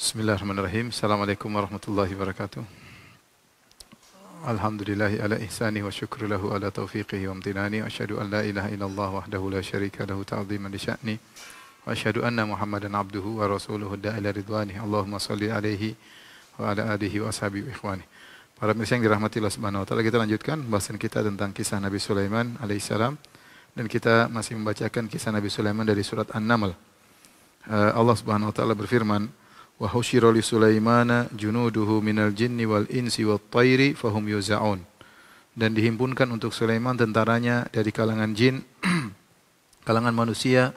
Bismillahirrahmanirrahim. Assalamualaikum warahmatullahi wabarakatuh. Alhamdulillahi ala ihsani wa syukru lahu ala taufiqihi wa amtinani. Wa ashadu an la ilaha illallah wahdahu la syarika lahu ta'ziman disya'ni. sya'ni. Wa ashadu anna muhammadan abduhu wa rasuluhu da'ala ridwani. Allahumma salli alaihi wa ala alihi wa ashabihi wa ikhwani. Para pemirsa yang dirahmati Allah Subhanahu wa taala, kita lanjutkan bahasan kita tentang kisah Nabi Sulaiman alaihi salam dan kita masih membacakan kisah Nabi Sulaiman dari surat An-Naml. Eh, Allah Subhanahu wa taala berfirman, wa husyira li Sulaimana junuduhu minal jinni wal insi wat tayri fahum yuzaun. Dan dihimpunkan untuk Sulaiman tentaranya dari kalangan jin, kalangan manusia,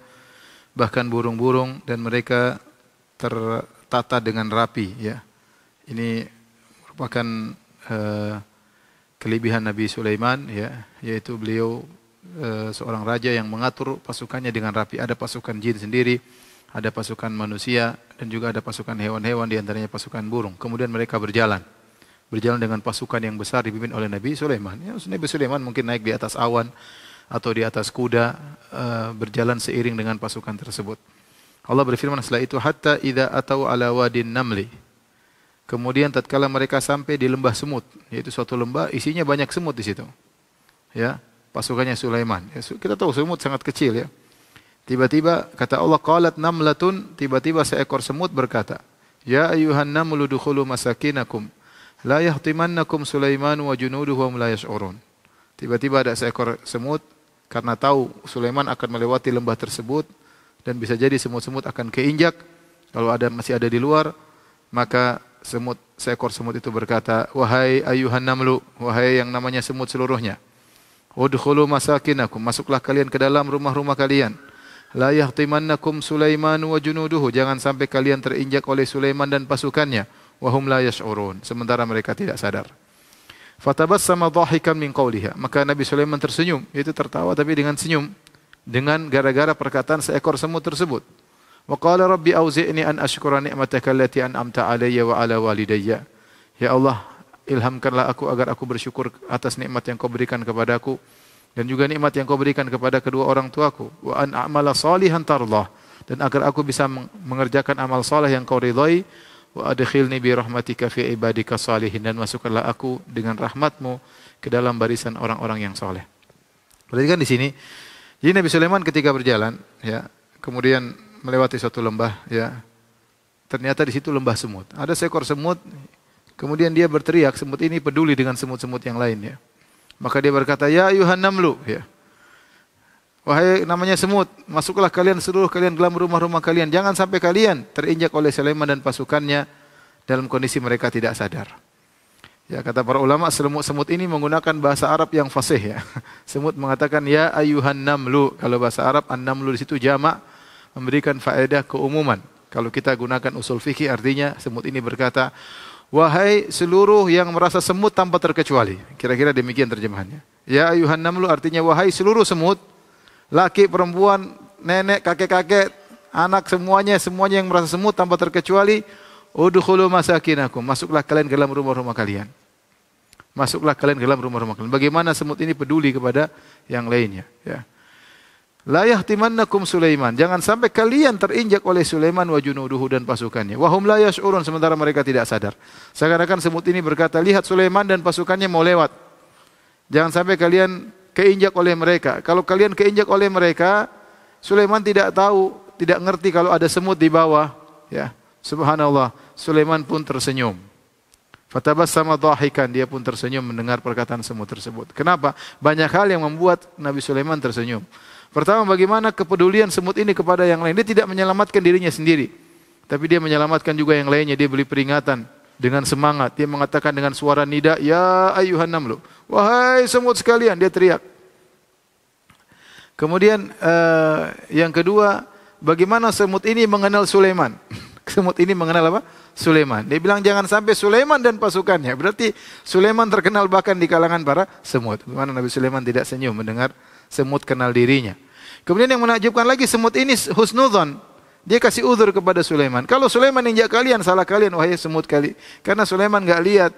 bahkan burung-burung dan mereka tertata dengan rapi ya. Ini merupakan uh, kelebihan Nabi Sulaiman ya, yaitu beliau uh, seorang raja yang mengatur pasukannya dengan rapi. Ada pasukan jin sendiri, ada pasukan manusia dan juga ada pasukan hewan-hewan di antaranya pasukan burung. Kemudian mereka berjalan. Berjalan dengan pasukan yang besar dipimpin oleh Nabi Sulaiman. Ya, Nabi Sulaiman mungkin naik di atas awan atau di atas kuda eh, berjalan seiring dengan pasukan tersebut. Allah berfirman setelah itu hatta idza atau ala wadin namli. Kemudian tatkala mereka sampai di lembah semut, yaitu suatu lembah isinya banyak semut di situ. Ya, pasukannya Sulaiman. Ya, kita tahu semut sangat kecil ya Tiba-tiba kata Allah qalat namlatun tiba-tiba seekor semut berkata, "Ya ayuhan namlu dukhulu masakinakum la yahtimannakum Sulaiman wa junuduhu wa la yash'urun." Tiba-tiba ada seekor semut karena tahu Sulaiman akan melewati lembah tersebut dan bisa jadi semut-semut akan keinjak kalau ada masih ada di luar maka semut seekor semut itu berkata, "Wahai ayuhan namlu, wahai yang namanya semut seluruhnya, udkhulu masakinakum, masuklah kalian ke dalam rumah-rumah kalian." La yahtimannakum Sulaiman wa junuduhu. Jangan sampai kalian terinjak oleh Sulaiman dan pasukannya. Wahum la yash'urun. Sementara mereka tidak sadar. Fatabas sama dhahikan min qawliha. Maka Nabi Sulaiman tersenyum. Itu tertawa tapi dengan senyum. Dengan gara-gara perkataan seekor semut tersebut. Wa qala rabbi auzi'ni an ashkura ni'mataka allati an'amta alayya wa ala walidayya. Ya Allah, ilhamkanlah aku agar aku bersyukur atas nikmat yang kau berikan kepadaku. aku dan juga nikmat yang kau berikan kepada kedua orang tuaku wa an a'mala salihan dan agar aku bisa mengerjakan amal saleh yang kau ridhai wa adkhilni bi rahmatika fi ibadika salihin dan masukkanlah aku dengan rahmatmu ke dalam barisan orang-orang yang saleh. Perhatikan di sini jadi Nabi Sulaiman ketika berjalan ya kemudian melewati suatu lembah ya ternyata di situ lembah semut. Ada seekor semut kemudian dia berteriak semut ini peduli dengan semut-semut yang lain ya. Maka dia berkata, "Ya ayuhan namlu," ya. Wahai namanya semut, masuklah kalian seluruh kalian dalam rumah-rumah kalian. Jangan sampai kalian terinjak oleh Sulaiman dan pasukannya dalam kondisi mereka tidak sadar. Ya, kata para ulama semut-semut ini menggunakan bahasa Arab yang fasih ya. Semut mengatakan ya ayuhan namlu. Kalau bahasa Arab an-namlu di situ jamak memberikan faedah keumuman. Kalau kita gunakan usul fikih artinya semut ini berkata, Wahai seluruh yang merasa semut tanpa terkecuali. Kira-kira demikian terjemahannya. Ya ayuhan namlu artinya wahai seluruh semut, laki, perempuan, nenek, kakek-kakek, anak semuanya, semuanya yang merasa semut tanpa terkecuali, Udukhulu masakinakum. Masuklah kalian ke dalam rumah-rumah kalian. Masuklah kalian ke dalam rumah-rumah kalian. Bagaimana semut ini peduli kepada yang lainnya, ya. La yahtimannakum Sulaiman. Jangan sampai kalian terinjak oleh Sulaiman wa junuduhu dan pasukannya. Wahum layas urun sementara mereka tidak sadar. Seakan-akan semut ini berkata, "Lihat Sulaiman dan pasukannya mau lewat." Jangan sampai kalian keinjak oleh mereka. Kalau kalian keinjak oleh mereka, Sulaiman tidak tahu, tidak ngerti kalau ada semut di bawah, ya. Subhanallah, Sulaiman pun tersenyum. Fatabas sama dhahikan, dia pun tersenyum mendengar perkataan semut tersebut. Kenapa? Banyak hal yang membuat Nabi Sulaiman tersenyum. Pertama bagaimana kepedulian semut ini kepada yang lain. Dia tidak menyelamatkan dirinya sendiri. Tapi dia menyelamatkan juga yang lainnya. Dia beli peringatan dengan semangat. Dia mengatakan dengan suara nida, Ya ayuhan namlu. Wahai semut sekalian. Dia teriak. Kemudian uh, yang kedua, bagaimana semut ini mengenal Sulaiman. semut ini mengenal apa? Sulaiman. Dia bilang jangan sampai Sulaiman dan pasukannya. Berarti Sulaiman terkenal bahkan di kalangan para semut. Bagaimana Nabi Sulaiman tidak senyum mendengar semut kenal dirinya. Kemudian yang menakjubkan lagi semut ini husnudzon. Dia kasih uzur kepada Sulaiman. Kalau Sulaiman injak kalian, salah kalian wahai semut kali. Karena Sulaiman enggak lihat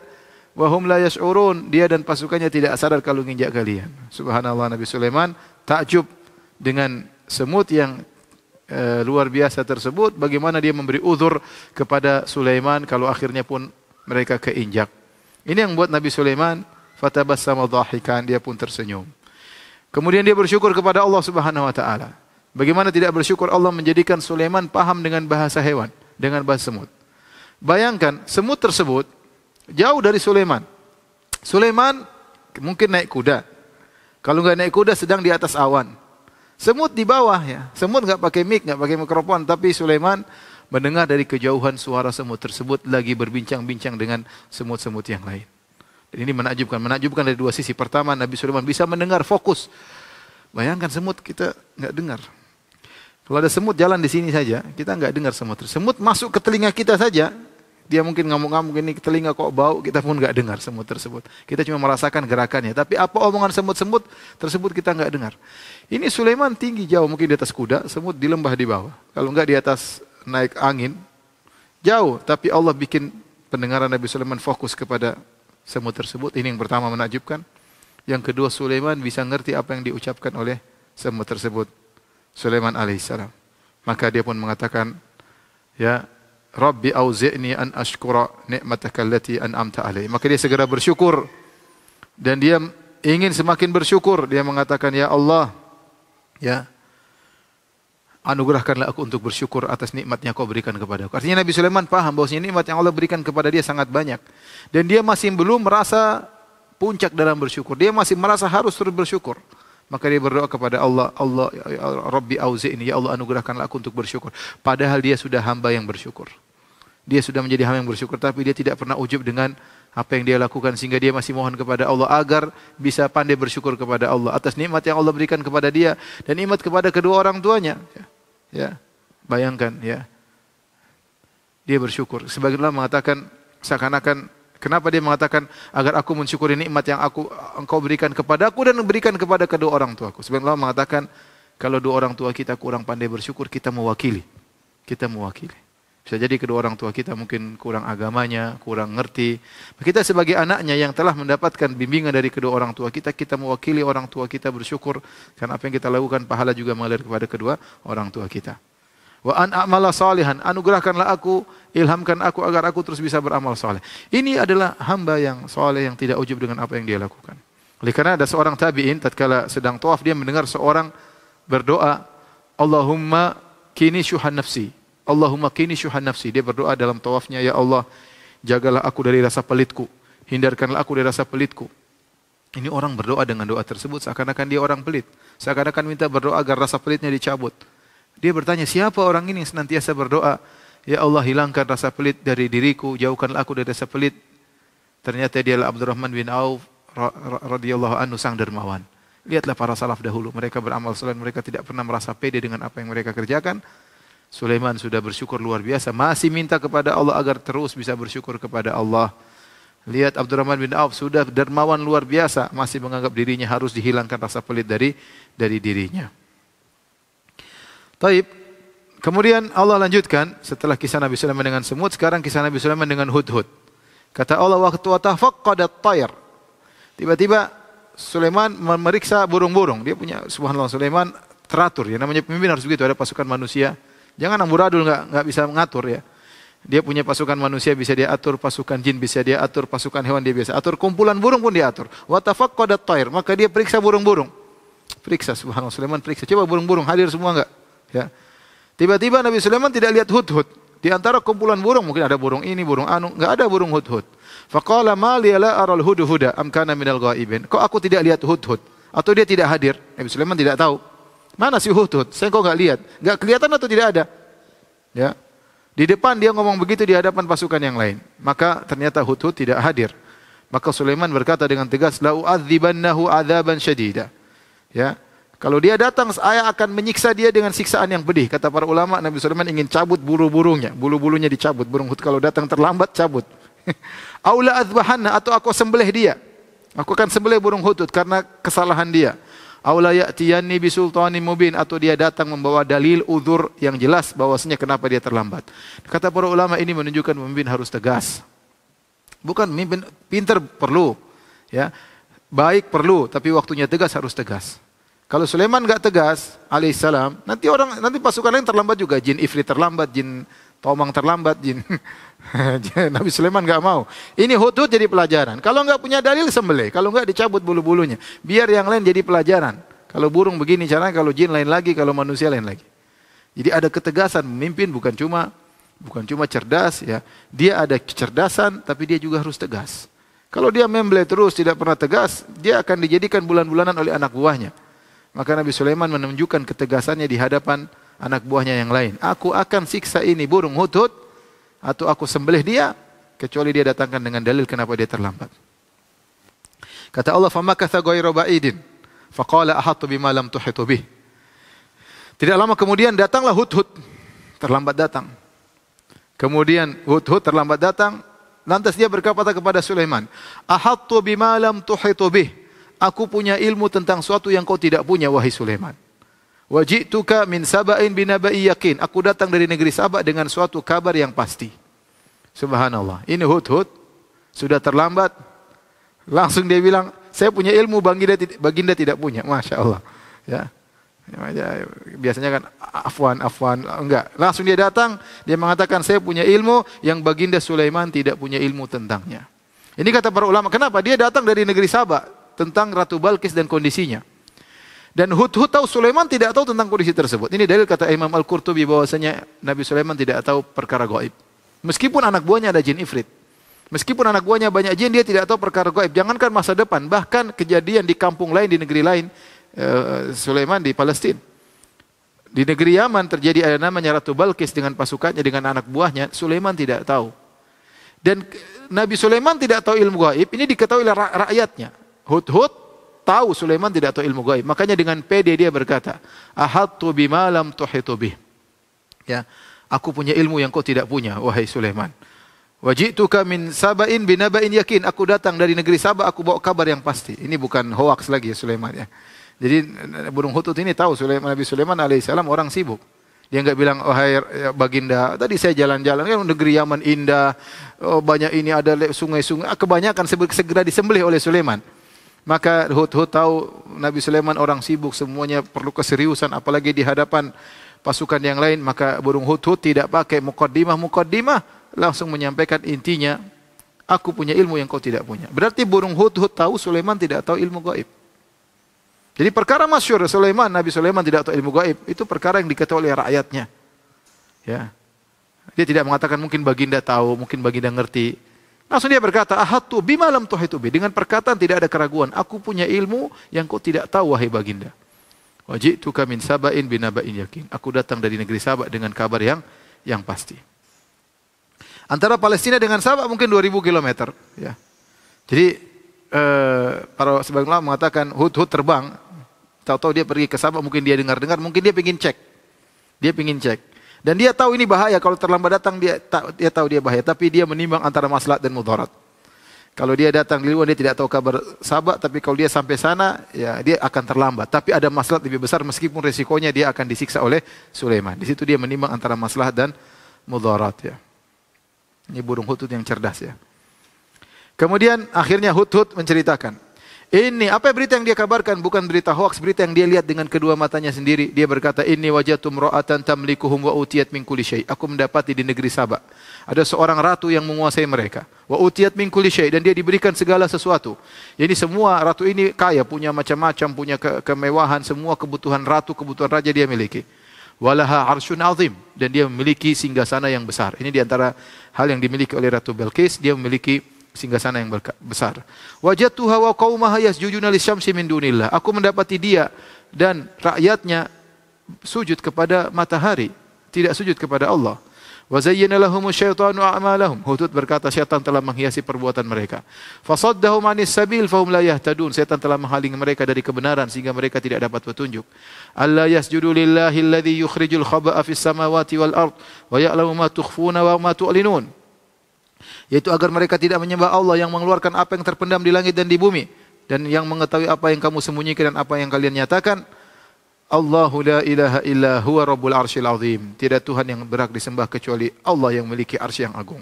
wahum la yas'urun, dia dan pasukannya tidak sadar kalau nginjak kalian. Subhanallah Nabi Sulaiman takjub dengan semut yang e, luar biasa tersebut bagaimana dia memberi uzur kepada Sulaiman kalau akhirnya pun mereka keinjak. Ini yang buat Nabi Sulaiman fatabassama dhahikan, dia pun tersenyum. Kemudian dia bersyukur kepada Allah Subhanahu wa taala. Bagaimana tidak bersyukur Allah menjadikan Sulaiman paham dengan bahasa hewan, dengan bahasa semut. Bayangkan semut tersebut jauh dari Sulaiman. Sulaiman mungkin naik kuda. Kalau nggak naik kuda sedang di atas awan. Semut di bawah ya. Semut nggak pakai mic, nggak pakai mikrofon, tapi Sulaiman mendengar dari kejauhan suara semut tersebut lagi berbincang-bincang dengan semut-semut yang lain. Ini menakjubkan, menakjubkan dari dua sisi. Pertama, Nabi Sulaiman bisa mendengar fokus. Bayangkan semut kita nggak dengar. Kalau ada semut jalan di sini saja, kita nggak dengar semut. Semut masuk ke telinga kita saja, dia mungkin ngamuk-ngamuk ini telinga kok bau, kita pun nggak dengar semut tersebut. Kita cuma merasakan gerakannya. Tapi apa omongan semut-semut tersebut kita nggak dengar. Ini Sulaiman tinggi jauh, mungkin di atas kuda, semut di lembah di bawah. Kalau nggak di atas naik angin, jauh. Tapi Allah bikin pendengaran Nabi Sulaiman fokus kepada semut tersebut. Ini yang pertama menakjubkan. Yang kedua Sulaiman bisa ngerti apa yang diucapkan oleh semut tersebut. Sulaiman alaihissalam. Maka dia pun mengatakan, ya Rabbi auzi'ni an ashkura ni'mataka allati an'amta alaihi. Maka dia segera bersyukur dan dia ingin semakin bersyukur. Dia mengatakan, "Ya Allah, ya anugerahkanlah aku untuk bersyukur atas nikmat yang kau berikan kepada aku. Artinya Nabi Sulaiman paham bahwasanya nikmat yang Allah berikan kepada dia sangat banyak. Dan dia masih belum merasa puncak dalam bersyukur. Dia masih merasa harus terus bersyukur. Maka dia berdoa kepada Allah, Allah ya, ya Rabbi ini, ya Allah anugerahkanlah aku untuk bersyukur. Padahal dia sudah hamba yang bersyukur. Dia sudah menjadi hamba yang bersyukur tapi dia tidak pernah ujub dengan apa yang dia lakukan sehingga dia masih mohon kepada Allah agar bisa pandai bersyukur kepada Allah atas nikmat yang Allah berikan kepada dia dan nikmat kepada kedua orang tuanya. Ya. Ya. Bayangkan ya. Dia bersyukur. Sebagian ulama mengatakan seakan-akan Kenapa dia mengatakan agar aku mensyukuri nikmat yang aku engkau berikan kepadaku dan berikan kepada kedua orang tua aku. Sebagian Allah mengatakan kalau dua orang tua kita kurang pandai bersyukur, kita mewakili. Kita mewakili. Bisa jadi kedua orang tua kita mungkin kurang agamanya, kurang ngerti. Kita sebagai anaknya yang telah mendapatkan bimbingan dari kedua orang tua kita, kita mewakili orang tua kita bersyukur karena apa yang kita lakukan pahala juga mengalir kepada kedua orang tua kita. Wa an amala salihan, anugerahkanlah aku, ilhamkan aku agar aku terus bisa beramal saleh. Ini adalah hamba yang saleh yang tidak ujub dengan apa yang dia lakukan. Oleh karena ada seorang tabi'in tatkala sedang tawaf dia mendengar seorang berdoa, Allahumma kini syuhan nafsi. Allahumma kini syuhan nafsi. Dia berdoa dalam tawafnya, Ya Allah, jagalah aku dari rasa pelitku. Hindarkanlah aku dari rasa pelitku. Ini orang berdoa dengan doa tersebut seakan-akan dia orang pelit. Seakan-akan minta berdoa agar rasa pelitnya dicabut. Dia bertanya, siapa orang ini yang senantiasa berdoa? Ya Allah, hilangkan rasa pelit dari diriku, jauhkanlah aku dari rasa pelit. Ternyata dia adalah Abdurrahman bin Auf radhiyallahu anhu sang dermawan. Lihatlah para salaf dahulu, mereka beramal selain mereka tidak pernah merasa pede dengan apa yang mereka kerjakan, Sulaiman sudah bersyukur luar biasa, masih minta kepada Allah agar terus bisa bersyukur kepada Allah. Lihat Abdurrahman bin Auf sudah dermawan luar biasa, masih menganggap dirinya harus dihilangkan rasa pelit dari dari dirinya. Taib. Kemudian Allah lanjutkan setelah kisah Nabi Sulaiman dengan semut, sekarang kisah Nabi Sulaiman dengan hudhud. Kata Allah waktu watafak kada tayr Tiba-tiba Sulaiman memeriksa burung-burung. Dia punya subhanallah Sulaiman teratur ya namanya pemimpin harus begitu ada pasukan manusia Jangan amburadul nggak nggak bisa mengatur ya. Dia punya pasukan manusia bisa dia atur, pasukan jin bisa dia atur, pasukan hewan dia bisa atur, kumpulan burung pun dia atur. Watafaqqadat toir maka dia periksa burung-burung. Periksa subhanallah Sulaiman periksa. Coba burung-burung hadir semua enggak? Ya. Tiba-tiba Nabi Sulaiman tidak lihat hudhud. Di antara kumpulan burung mungkin ada burung ini, burung anu, enggak ada burung hudhud. Faqala ma li aral hudhuda am kana minal ghaibin. Kok aku tidak lihat hudhud? Atau dia tidak hadir? Nabi Sulaiman tidak tahu. Mana si Hudhud? Saya kok nggak lihat. Nggak kelihatan atau tidak ada? Ya. Di depan dia ngomong begitu di hadapan pasukan yang lain. Maka ternyata Hudhud tidak hadir. Maka Sulaiman berkata dengan tegas, "La u'adzibannahu adzaban syadida." Ya. Kalau dia datang, saya akan menyiksa dia dengan siksaan yang pedih. Kata para ulama, Nabi Sulaiman ingin cabut bulu-burungnya. Bulu-bulunya dicabut. Burung Hud kalau datang terlambat, cabut. Aula adzbahanna atau aku sembelih dia. Aku akan sembelih burung hutut karena kesalahan dia. Aula ya'tiyanni bisultani mubin atau dia datang membawa dalil uzur yang jelas bahwasanya kenapa dia terlambat. Kata para ulama ini menunjukkan pemimpin harus tegas. Bukan pemimpin pinter perlu ya. Baik perlu tapi waktunya tegas harus tegas. Kalau Sulaiman nggak tegas, alaihissalam, nanti orang nanti pasukan lain terlambat juga. Jin Ifrit terlambat, jin Tomang terlambat jin. Nabi Sulaiman nggak mau. Ini hudud jadi pelajaran. Kalau nggak punya dalil sembelih, kalau nggak dicabut bulu-bulunya. Biar yang lain jadi pelajaran. Kalau burung begini caranya, kalau jin lain lagi, kalau manusia lain lagi. Jadi ada ketegasan memimpin bukan cuma bukan cuma cerdas ya. Dia ada kecerdasan tapi dia juga harus tegas. Kalau dia memble terus tidak pernah tegas, dia akan dijadikan bulan-bulanan oleh anak buahnya. Maka Nabi Sulaiman menunjukkan ketegasannya di hadapan anak buahnya yang lain. Aku akan siksa ini burung hudhud atau aku sembelih dia kecuali dia datangkan dengan dalil kenapa dia terlambat. Kata Allah, "Famakatha ghayra ba'idin." Faqala ahatu bima lam tuhitu bih. Tidak lama kemudian datanglah hudhud. Terlambat datang. Kemudian hudhud terlambat datang, lantas dia berkata kepada Sulaiman, "Ahatu bima lam tuhitu bih." Aku punya ilmu tentang suatu yang kau tidak punya wahai Sulaiman. Wajib Wajituka min sabain binabai yakin. Aku datang dari negeri Sabak dengan suatu kabar yang pasti. Subhanallah. Ini hut-hut. Sudah terlambat. Langsung dia bilang, saya punya ilmu, baginda, baginda tidak punya. Masya Allah. Ya. ya. Biasanya kan afwan, afwan, enggak. Langsung dia datang, dia mengatakan saya punya ilmu yang baginda Sulaiman tidak punya ilmu tentangnya. Ini kata para ulama, kenapa? Dia datang dari negeri Sabak tentang Ratu Balkis dan kondisinya. Dan Hud-Hud tahu Sulaiman tidak tahu tentang kondisi tersebut. Ini dalil kata Imam Al-Qurtubi bahwasanya Nabi Sulaiman tidak tahu perkara gaib. Meskipun anak buahnya ada jin ifrit. Meskipun anak buahnya banyak jin, dia tidak tahu perkara gaib. Jangankan masa depan, bahkan kejadian di kampung lain, di negeri lain, eh, Sulaiman di Palestina. Di negeri Yaman terjadi ada namanya Ratu Balkis dengan pasukannya, dengan anak buahnya, Sulaiman tidak tahu. Dan Nabi Sulaiman tidak tahu ilmu gaib, ini diketahui oleh rakyatnya. Hud-hud tahu Sulaiman tidak tahu ilmu gaib. Makanya dengan pede dia berkata, "Ahattu bima lam tuhitu bih." Ya, aku punya ilmu yang kau tidak punya, wahai Sulaiman. Wajituka min sabain binabain yakin. Aku datang dari negeri Sabah, aku bawa kabar yang pasti. Ini bukan hoaks lagi ya Sulaiman ya. Jadi burung hutut ini tahu Sulaiman Nabi Sulaiman alaihissalam orang sibuk. Dia enggak bilang wahai oh, baginda, tadi saya jalan-jalan kan negeri Yaman indah, oh, banyak ini ada sungai-sungai. Ah, kebanyakan segera disembelih oleh Sulaiman. Maka Hud-Hud tahu Nabi Sulaiman orang sibuk semuanya perlu keseriusan apalagi di hadapan pasukan yang lain maka burung Hud-Hud tidak pakai mukaddimah-mukaddimah langsung menyampaikan intinya aku punya ilmu yang kau tidak punya. Berarti burung Hud-Hud tahu Sulaiman tidak tahu ilmu gaib. Jadi perkara masyur Sulaiman, Nabi Sulaiman tidak tahu ilmu gaib. Itu perkara yang diketahui oleh rakyatnya. Ya. Dia tidak mengatakan mungkin baginda tahu, mungkin baginda ngerti. Langsung dia berkata, ahatu bima lam itu bi. Dengan perkataan tidak ada keraguan. Aku punya ilmu yang kau tidak tahu, wahai baginda. Wajitu min sabain binabain yakin. Aku datang dari negeri Sabak dengan kabar yang yang pasti. Antara Palestina dengan Sabak mungkin 2000 km. Ya. Jadi eh, para sebagian ulama mengatakan Hud-Hud terbang. Tahu-tahu dia pergi ke Sabak, mungkin dia dengar-dengar, mungkin dia ingin cek. Dia ingin cek. Dan dia tahu ini bahaya kalau terlambat datang dia dia tahu dia bahaya tapi dia menimbang antara maslahat dan mudarat. Kalau dia datang di luar dia tidak tahu kabar sahabat tapi kalau dia sampai sana ya dia akan terlambat tapi ada maslahat lebih besar meskipun resikonya dia akan disiksa oleh Sulaiman. Di situ dia menimbang antara maslahat dan mudarat ya. Ini burung hutut yang cerdas ya. Kemudian akhirnya hutut menceritakan ini apa berita yang dia kabarkan bukan berita hoax, berita yang dia lihat dengan kedua matanya sendiri. Dia berkata, ini wajah imra'atan tamlikuhum wa utiyat min kulli syai." Aku mendapati di negeri Sabak ada seorang ratu yang menguasai mereka. Wa utiyat min kulli syai dan dia diberikan segala sesuatu. Jadi semua ratu ini kaya, punya macam-macam, punya ke kemewahan, semua kebutuhan ratu, kebutuhan raja dia miliki. Walaha arsyun azim dan dia memiliki singgasana yang besar. Ini di antara hal yang dimiliki oleh Ratu Belkis, dia memiliki sehingga sana yang besar. Wajah Tuhan wa qaumaha yasjuduna lisyamsi min dunillah. Aku mendapati dia dan rakyatnya sujud kepada matahari, tidak sujud kepada Allah. Wa zayyana lahum syaitanu a'malahum. Hudud berkata syaitan telah menghiasi perbuatan mereka. Fasaddahum anis sabil fahum la yahtadun. Syaitan telah menghalangi mereka dari kebenaran sehingga mereka tidak dapat petunjuk. Alla yasjudu lillahi alladhi yukhrijul khaba'a fis samawati wal ard wa ya'lamu ma tukhfuna wa ma tu'linun yaitu agar mereka tidak menyembah Allah yang mengeluarkan apa yang terpendam di langit dan di bumi dan yang mengetahui apa yang kamu sembunyikan dan apa yang kalian nyatakan. Allahu la ilaha illa huwa rabbul arsyil azim. Tidak Tuhan yang berhak disembah kecuali Allah yang memiliki arsy yang agung.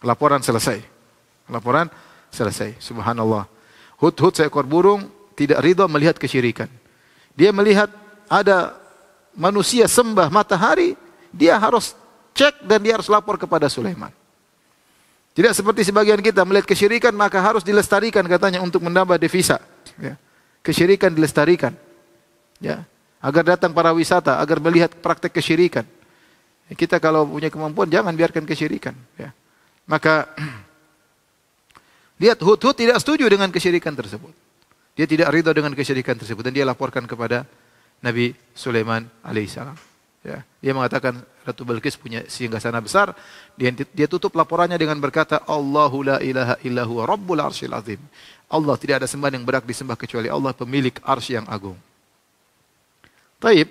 Laporan selesai. Laporan selesai. Subhanallah. Hud-hud seekor burung tidak ridha melihat kesyirikan. Dia melihat ada manusia sembah matahari, dia harus cek dan dia harus lapor kepada Sulaiman. Tidak seperti sebagian kita melihat kesyirikan maka harus dilestarikan katanya untuk menambah devisa. Ya. Kesyirikan dilestarikan. Ya. Agar datang para wisata, agar melihat praktek kesyirikan. Kita kalau punya kemampuan jangan biarkan kesyirikan. Ya. Maka lihat Hud-Hud tidak setuju dengan kesyirikan tersebut. Dia tidak ridho dengan kesyirikan tersebut dan dia laporkan kepada Nabi Sulaiman alaihissalam. Ya, dia mengatakan Ratu Balkis punya singgasana besar. Dia, dia tutup laporannya dengan berkata, Allahu la ilaha illahu rabbul arsyil azim. Allah tidak ada sembahan yang berhak disembah kecuali Allah pemilik arsy yang agung. Taib.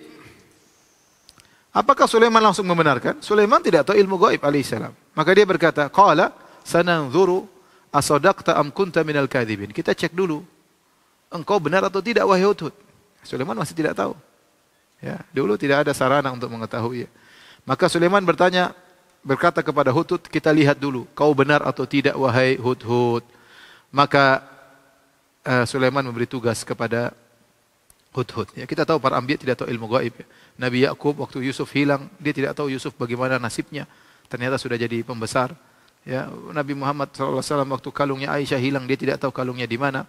Apakah Sulaiman langsung membenarkan? Sulaiman tidak tahu ilmu gaib alaihissalam. Maka dia berkata, Qala sananzuru asodakta am kunta minal kadibin. Kita cek dulu. Engkau benar atau tidak wahai Hudhud? Sulaiman masih tidak tahu. Ya, dulu tidak ada sarana untuk mengetahui. Maka Sulaiman bertanya, berkata kepada Hudhud, kita lihat dulu, kau benar atau tidak wahai Hudhud. Maka uh, Sulaiman memberi tugas kepada Hudhud. Ya, kita tahu para ambil tidak tahu ilmu gaib. Ya. Nabi Yakub waktu Yusuf hilang, dia tidak tahu Yusuf bagaimana nasibnya. Ternyata sudah jadi pembesar. Ya, Nabi Muhammad SAW waktu kalungnya Aisyah hilang, dia tidak tahu kalungnya di mana.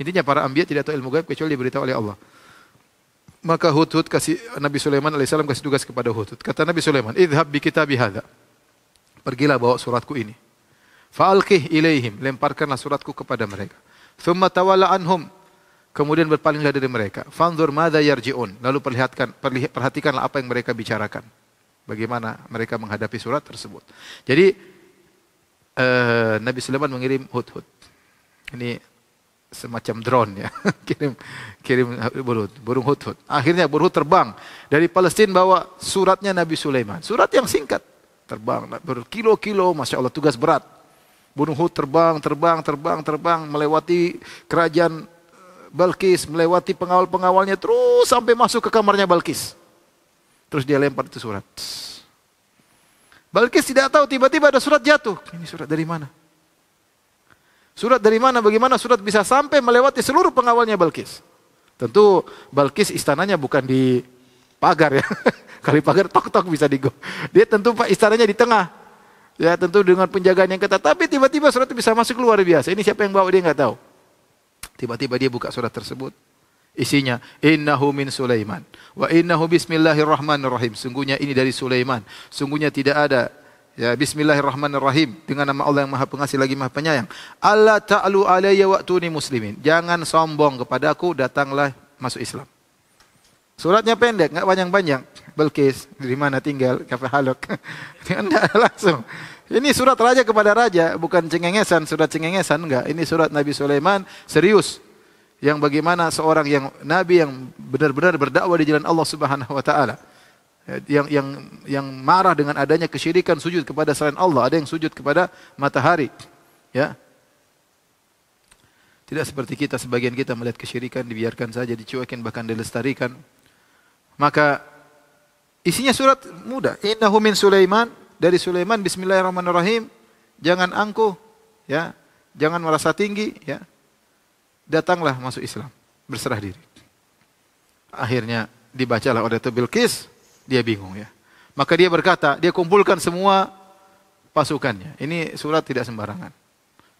Intinya para ambil tidak tahu ilmu gaib kecuali diberitahu oleh Allah. Maka Hudhud kasih Nabi Sulaiman alaihissalam kasih tugas kepada Hudhud. Kata Nabi Sulaiman, "Idhab bi kitab Pergilah bawa suratku ini. Fa'alqih ilaihim, lemparkanlah suratku kepada mereka. Thumma tawala anhum, kemudian berpalinglah dari mereka. Fanzur madza yarji'un, lalu perlihatkan perhatikanlah apa yang mereka bicarakan. Bagaimana mereka menghadapi surat tersebut. Jadi eh, Nabi Sulaiman mengirim Hudhud. Ini semacam drone ya kirim kirim burung burung hutut akhirnya burung terbang dari Palestina bawa suratnya Nabi Sulaiman surat yang singkat terbang berkilo-kilo masya Allah tugas berat burung hut terbang terbang terbang terbang melewati kerajaan eh, Balkis melewati pengawal-pengawalnya terus sampai masuk ke kamarnya Balkis terus dia lempar itu surat Balkis tidak tahu tiba-tiba ada surat jatuh ini surat dari mana Surat dari mana, bagaimana surat bisa sampai melewati seluruh pengawalnya Balkis. Tentu Balkis istananya bukan di pagar ya. Kali pagar tok-tok bisa digo. Dia tentu pak istananya di tengah. Ya tentu dengan penjagaan yang ketat. Tapi tiba-tiba surat itu bisa masuk luar biasa. Ini siapa yang bawa dia nggak tahu. Tiba-tiba dia buka surat tersebut. Isinya, innahu min Sulaiman. Wa innahu bismillahirrahmanirrahim. Sungguhnya ini dari Sulaiman. Sungguhnya tidak ada Ya, bismillahirrahmanirrahim. Dengan nama Allah yang Maha Pengasih lagi Maha Penyayang. Allah ta'lu alayya wa'tuni muslimin. Jangan sombong kepadaku, datanglah masuk Islam. Suratnya pendek, enggak panjang-panjang. Belkis, di mana tinggal? Kafe Halok. tidak langsung. Ini surat raja kepada raja, bukan cengengesan, surat cengengesan enggak. Ini surat Nabi Sulaiman serius. Yang bagaimana seorang yang nabi yang benar-benar berdakwah di jalan Allah Subhanahu wa taala. Eh, yang yang yang marah dengan adanya kesyirikan sujud kepada selain Allah, ada yang sujud kepada matahari. Ya. Tidak seperti kita sebagian kita melihat kesyirikan dibiarkan saja, dicuekin bahkan dilestarikan. Maka isinya surat mudah. Innahu min Sulaiman dari Sulaiman bismillahirrahmanirrahim. Jangan angkuh ya. Jangan merasa tinggi ya. Datanglah masuk Islam, berserah diri. Akhirnya dibacalah oleh Bilqis dia bingung ya. Maka dia berkata, dia kumpulkan semua pasukannya. Ini surat tidak sembarangan.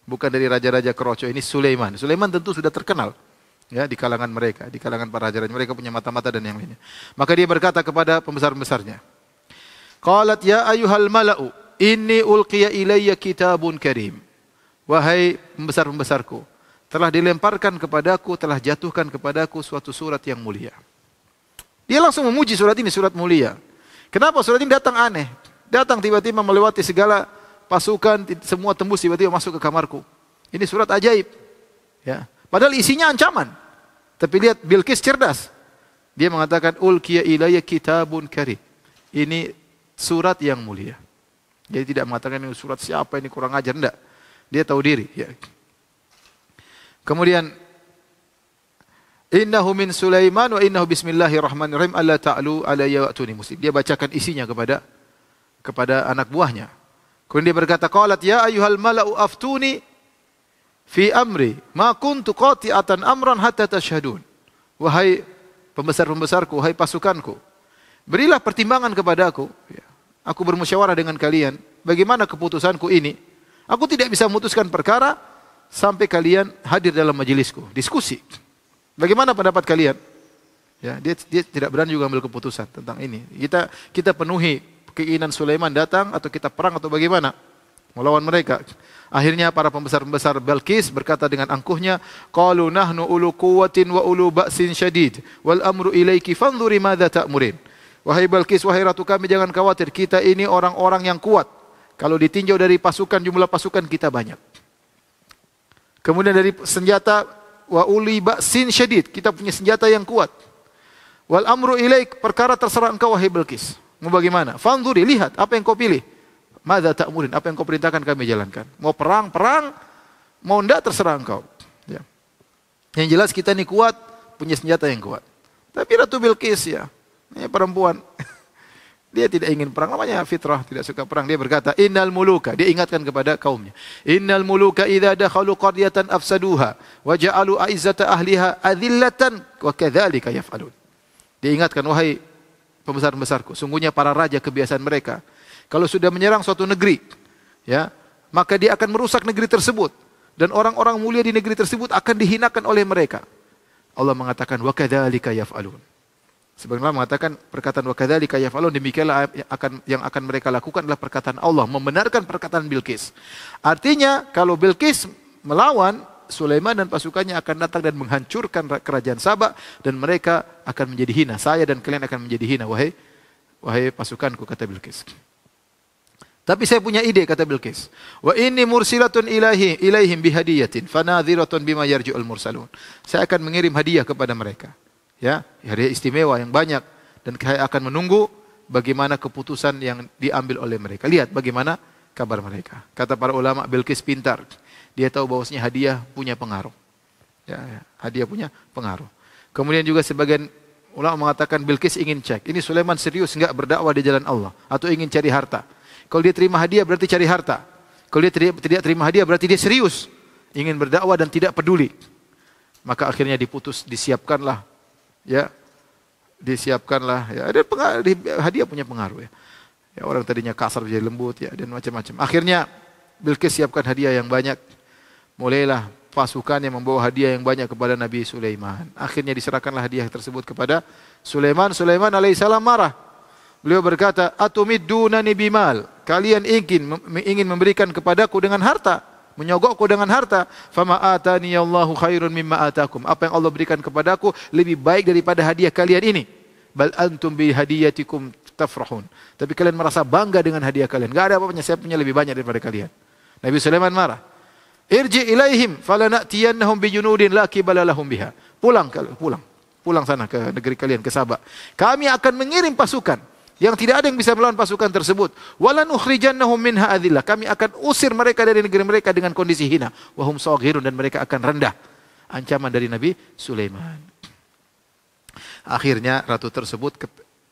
Bukan dari raja-raja keroco, ini Sulaiman. Sulaiman tentu sudah terkenal ya di kalangan mereka, di kalangan para raja-raja mereka punya mata-mata dan yang lainnya. Maka dia berkata kepada pembesar-besarnya. Qalat ya ayyuhal mala'u, inni ulqiya ilayya kitabun karim. Wahai pembesar-pembesarku, telah dilemparkan kepadaku, telah jatuhkan kepadaku suatu surat yang mulia. Dia langsung memuji surat ini, surat mulia. Kenapa surat ini datang aneh? Datang tiba-tiba melewati segala pasukan, semua tembus tiba-tiba masuk ke kamarku. Ini surat ajaib. Ya. Padahal isinya ancaman. Tapi lihat Bilqis cerdas. Dia mengatakan ulkiya ilayya kitabun kari. Ini surat yang mulia. Jadi tidak mengatakan ini surat siapa ini kurang ajar enggak. Dia tahu diri, ya. Kemudian Innahu min Sulaiman wa innahu bismillahirrahmanirrahim alla ta'lu alayya wa'tuni muslim. Dia bacakan isinya kepada kepada anak buahnya. Kemudian dia berkata, "Qalat ya ayyuhal mala'u aftuni fi amri, ma kuntu qati'atan amran hatta tashhadun." Wahai pembesar-pembesarku, wahai pasukanku, berilah pertimbangan kepada aku. Ya, aku bermusyawarah dengan kalian, bagaimana keputusanku ini? Aku tidak bisa memutuskan perkara sampai kalian hadir dalam majelisku, diskusi. Bagaimana pendapat kalian? Ya, dia, dia tidak berani juga ambil keputusan tentang ini. Kita kita penuhi keinginan Sulaiman datang atau kita perang atau bagaimana? Melawan mereka. Akhirnya para pembesar-pembesar Balkis berkata dengan angkuhnya, "Qalu nahnu ulu quwwatin wa ulu ba'sin syadid wal amru ilaiki fanzuri madza ta'murin." Wahai Balkis, wahai ratu kami jangan khawatir, kita ini orang-orang yang kuat. Kalau ditinjau dari pasukan jumlah pasukan kita banyak. Kemudian dari senjata wa uli ba'sin syadid. Kita punya senjata yang kuat. Wal amru ilaik, perkara terserah engkau wahai Bilqis. Mau bagaimana? Fanzuri, lihat apa yang kau pilih. Madza ta'murin, apa yang kau perintahkan kami jalankan. Mau perang, perang. Mau ndak terserah engkau. Ya. Yang jelas kita ini kuat, punya senjata yang kuat. Tapi Ratu Bilqis ya, ini perempuan. Dia tidak ingin perang, namanya fitrah, tidak suka perang. Dia berkata, "Innal muluka," dia ingatkan kepada kaumnya. "Innal muluka idza dakhalu qaryatan afsaduha wajah alu a'izzata ahliha adillatan wa kayaf yaf'alun." Dia ingatkan, "Wahai pembesar-pembesarku, sungguhnya para raja kebiasaan mereka kalau sudah menyerang suatu negeri, ya, maka dia akan merusak negeri tersebut dan orang-orang mulia di negeri tersebut akan dihinakan oleh mereka." Allah mengatakan, "Wa kayaf yaf'alun." Sebenarnya mengatakan perkataan Wakadali kaya falun demikianlah yang akan yang akan mereka lakukan adalah perkataan Allah membenarkan perkataan Bilqis. Artinya kalau Bilqis melawan Sulaiman dan pasukannya akan datang dan menghancurkan kerajaan Sabak dan mereka akan menjadi hina. Saya dan kalian akan menjadi hina wahai wahai pasukanku kata Bilqis. Tapi saya punya ide kata Bilqis. Wa ini mursilatun ilahi ilaihim bihadiyatin fanadhiratun bima al mursalun. Saya akan mengirim hadiah kepada mereka ya hari istimewa yang banyak dan saya akan menunggu bagaimana keputusan yang diambil oleh mereka. Lihat bagaimana kabar mereka. Kata para ulama Bilqis pintar. Dia tahu bahwasanya hadiah punya pengaruh. Ya, ya, hadiah punya pengaruh. Kemudian juga sebagian ulama mengatakan Bilqis ingin cek. Ini Sulaiman serius nggak berdakwah di jalan Allah atau ingin cari harta. Kalau dia terima hadiah berarti cari harta. Kalau dia tidak terima hadiah berarti dia serius ingin berdakwah dan tidak peduli. Maka akhirnya diputus, disiapkanlah ya disiapkanlah ya ada pengaruh, hadiah punya pengaruh ya. ya orang tadinya kasar jadi lembut ya dan macam-macam akhirnya Bilqis siapkan hadiah yang banyak mulailah pasukan yang membawa hadiah yang banyak kepada Nabi Sulaiman akhirnya diserahkanlah hadiah tersebut kepada Sulaiman Sulaiman alaihissalam marah beliau berkata atumidunani bimal kalian ingin ingin memberikan kepadaku dengan harta menyogokku dengan harta, fama Allahu khairun mimma atakum. Apa yang Allah berikan kepadaku lebih baik daripada hadiah kalian ini. Bal antum bi hadiyatikum tafrahun. Tapi kalian merasa bangga dengan hadiah kalian. Gak ada apa-apanya, saya punya lebih banyak daripada kalian. Nabi Sulaiman marah. Irji ilaihim falanatiyannahum bijunudin la qibala lahum biha. Pulang pulang. Pulang sana ke negeri kalian ke Sabah. Kami akan mengirim pasukan yang tidak ada yang bisa melawan pasukan tersebut. Walan nukhrijannahum minha adillah. Kami akan usir mereka dari negeri mereka dengan kondisi hina. Wahum sawghirun dan mereka akan rendah. Ancaman dari Nabi Sulaiman. Akhirnya ratu tersebut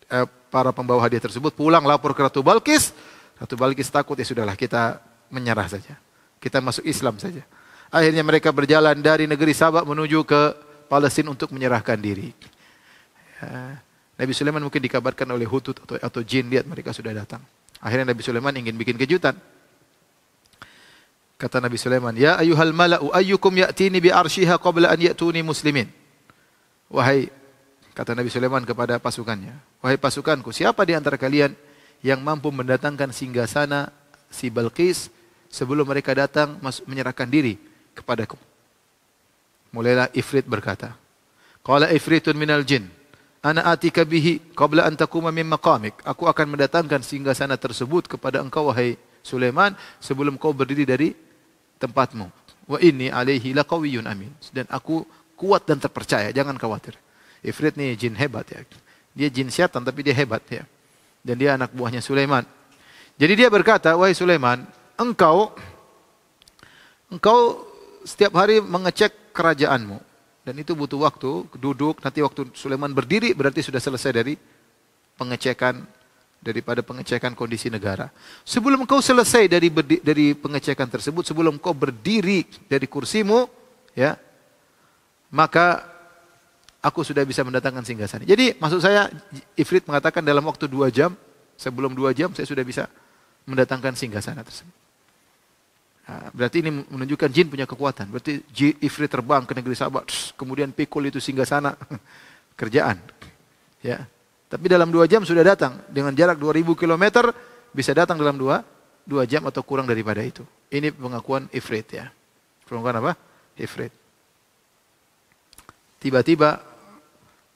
eh, para pembawa hadiah tersebut pulang lapor ke Ratu Balkis. Ratu Balkis takut ya sudahlah kita menyerah saja. Kita masuk Islam saja. Akhirnya mereka berjalan dari negeri Sabak menuju ke Palestina untuk menyerahkan diri. Ya. Nabi Sulaiman mungkin dikabarkan oleh hutut atau, atau jin, lihat mereka sudah datang. Akhirnya Nabi Sulaiman ingin bikin kejutan. Kata Nabi Sulaiman, "Ya ayyuhal mala'u ayyukum ya'tini bi arshihah qabla an ya'tuni muslimin." Wahai kata Nabi Sulaiman kepada pasukannya, "Wahai pasukanku, siapa di antara kalian yang mampu mendatangkan singgasana si Balqis sebelum mereka datang menyerahkan diri kepadaku?" Mulailah Ifrit berkata, "Qala ifritun minal jin." ana atika bihi qabla an takuma min maqamik. Aku akan mendatangkan sana tersebut kepada engkau wahai Sulaiman sebelum kau berdiri dari tempatmu. Wa inni alaihi laqawiyyun amin. Dan aku kuat dan terpercaya, jangan khawatir. Ifrit nih jin hebat ya. Dia jin setan tapi dia hebat ya. Dan dia anak buahnya Sulaiman. Jadi dia berkata, "Wahai Sulaiman, engkau engkau setiap hari mengecek kerajaanmu dan itu butuh waktu duduk nanti waktu Sulaiman berdiri berarti sudah selesai dari pengecekan daripada pengecekan kondisi negara. Sebelum kau selesai dari dari pengecekan tersebut, sebelum kau berdiri dari kursimu, ya, maka aku sudah bisa mendatangkan singgasana. Jadi maksud saya Ifrit mengatakan dalam waktu dua jam, sebelum dua jam saya sudah bisa mendatangkan singgasana tersebut. Ah, berarti ini menunjukkan jin punya kekuatan. Berarti jin, Ifrit terbang ke negeri Sabah, kemudian pikul itu singgah sana. Kerjaan. Ya. Tapi dalam dua jam sudah datang. Dengan jarak 2000 km bisa datang dalam dua, dua jam atau kurang daripada itu. Ini pengakuan Ifrit ya. Pengakuan apa? Ifrit. Tiba-tiba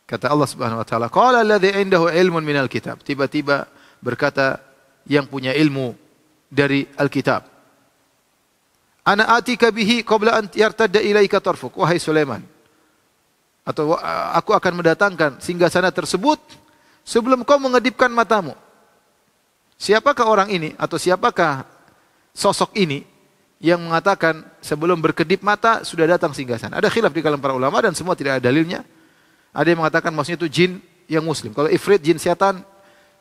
kata Allah Subhanahu wa taala, "Qala alladhi indahu ilmun minal kitab." Tiba-tiba berkata yang punya ilmu dari Alkitab. Ana atika bihi qabla an yartadda ilaika tarfuk. Wahai Sulaiman. Atau aku akan mendatangkan singgasana tersebut sebelum kau mengedipkan matamu. Siapakah orang ini atau siapakah sosok ini yang mengatakan sebelum berkedip mata sudah datang singgasana? Ada khilaf di kalangan para ulama dan semua tidak ada dalilnya. Ada yang mengatakan maksudnya itu jin yang muslim. Kalau ifrit jin setan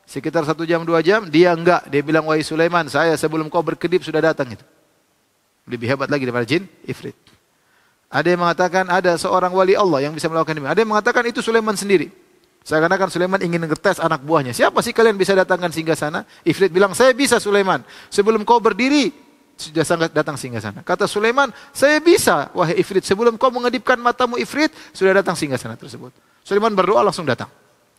sekitar satu jam dua jam dia enggak dia bilang wahai Sulaiman saya sebelum kau berkedip sudah datang itu. Lebih hebat lagi daripada jin ifrit. Ada yang mengatakan ada seorang wali Allah yang bisa melakukan ini. Ada yang mengatakan itu Sulaiman sendiri. Seakan-akan Sulaiman ingin ngetes anak buahnya. Siapa sih kalian bisa datangkan singgah sana? Ifrit bilang, saya bisa Sulaiman. Sebelum kau berdiri, sudah sangat datang singgah sana. Kata Sulaiman, saya bisa. Wahai Ifrit, sebelum kau mengedipkan matamu Ifrit, sudah datang singgah sana tersebut. Sulaiman berdoa langsung datang.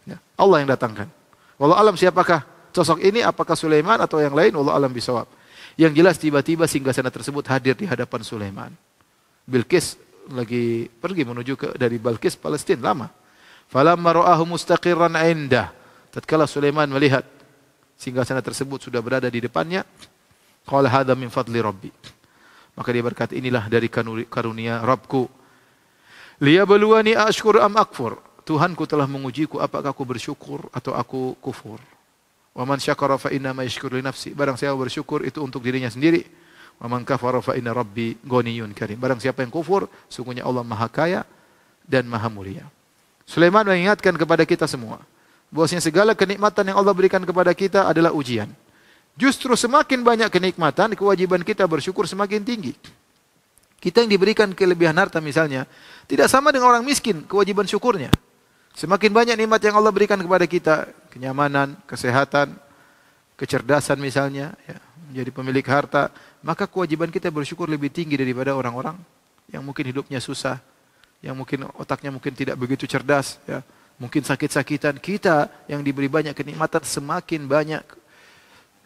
Ya. Allah yang datangkan. Walau alam siapakah sosok ini, apakah Sulaiman atau yang lain, walau alam bisawab. Yang jelas tiba-tiba singgasana tersebut hadir di hadapan Sulaiman. Bilqis lagi pergi menuju ke dari Balkis Palestina lama. Falamma ra'ahu mustaqirran indah. Tatkala Sulaiman melihat singgasana tersebut sudah berada di depannya, qala hadza min fadli Maka dia berkata inilah dari karunia Rabbku. Liyabluwani ashkur am akfur. Tuhanku telah mengujiku apakah aku bersyukur atau aku kufur. Wa man syakara fa inna ma yashkuru li nafsi. Barang siapa bersyukur itu untuk dirinya sendiri. Wa man kafara fa inna rabbi ghaniyyun karim. Barang siapa yang kufur, sungguhnya Allah Maha Kaya dan Maha Mulia. Sulaiman mengingatkan kepada kita semua bahwasanya segala kenikmatan yang Allah berikan kepada kita adalah ujian. Justru semakin banyak kenikmatan, kewajiban kita bersyukur semakin tinggi. Kita yang diberikan kelebihan harta misalnya, tidak sama dengan orang miskin kewajiban syukurnya. Semakin banyak nikmat yang Allah berikan kepada kita, kenyamanan, kesehatan, kecerdasan misalnya, ya, menjadi pemilik harta, maka kewajiban kita bersyukur lebih tinggi daripada orang-orang yang mungkin hidupnya susah, yang mungkin otaknya mungkin tidak begitu cerdas, ya, mungkin sakit-sakitan. Kita yang diberi banyak kenikmatan semakin banyak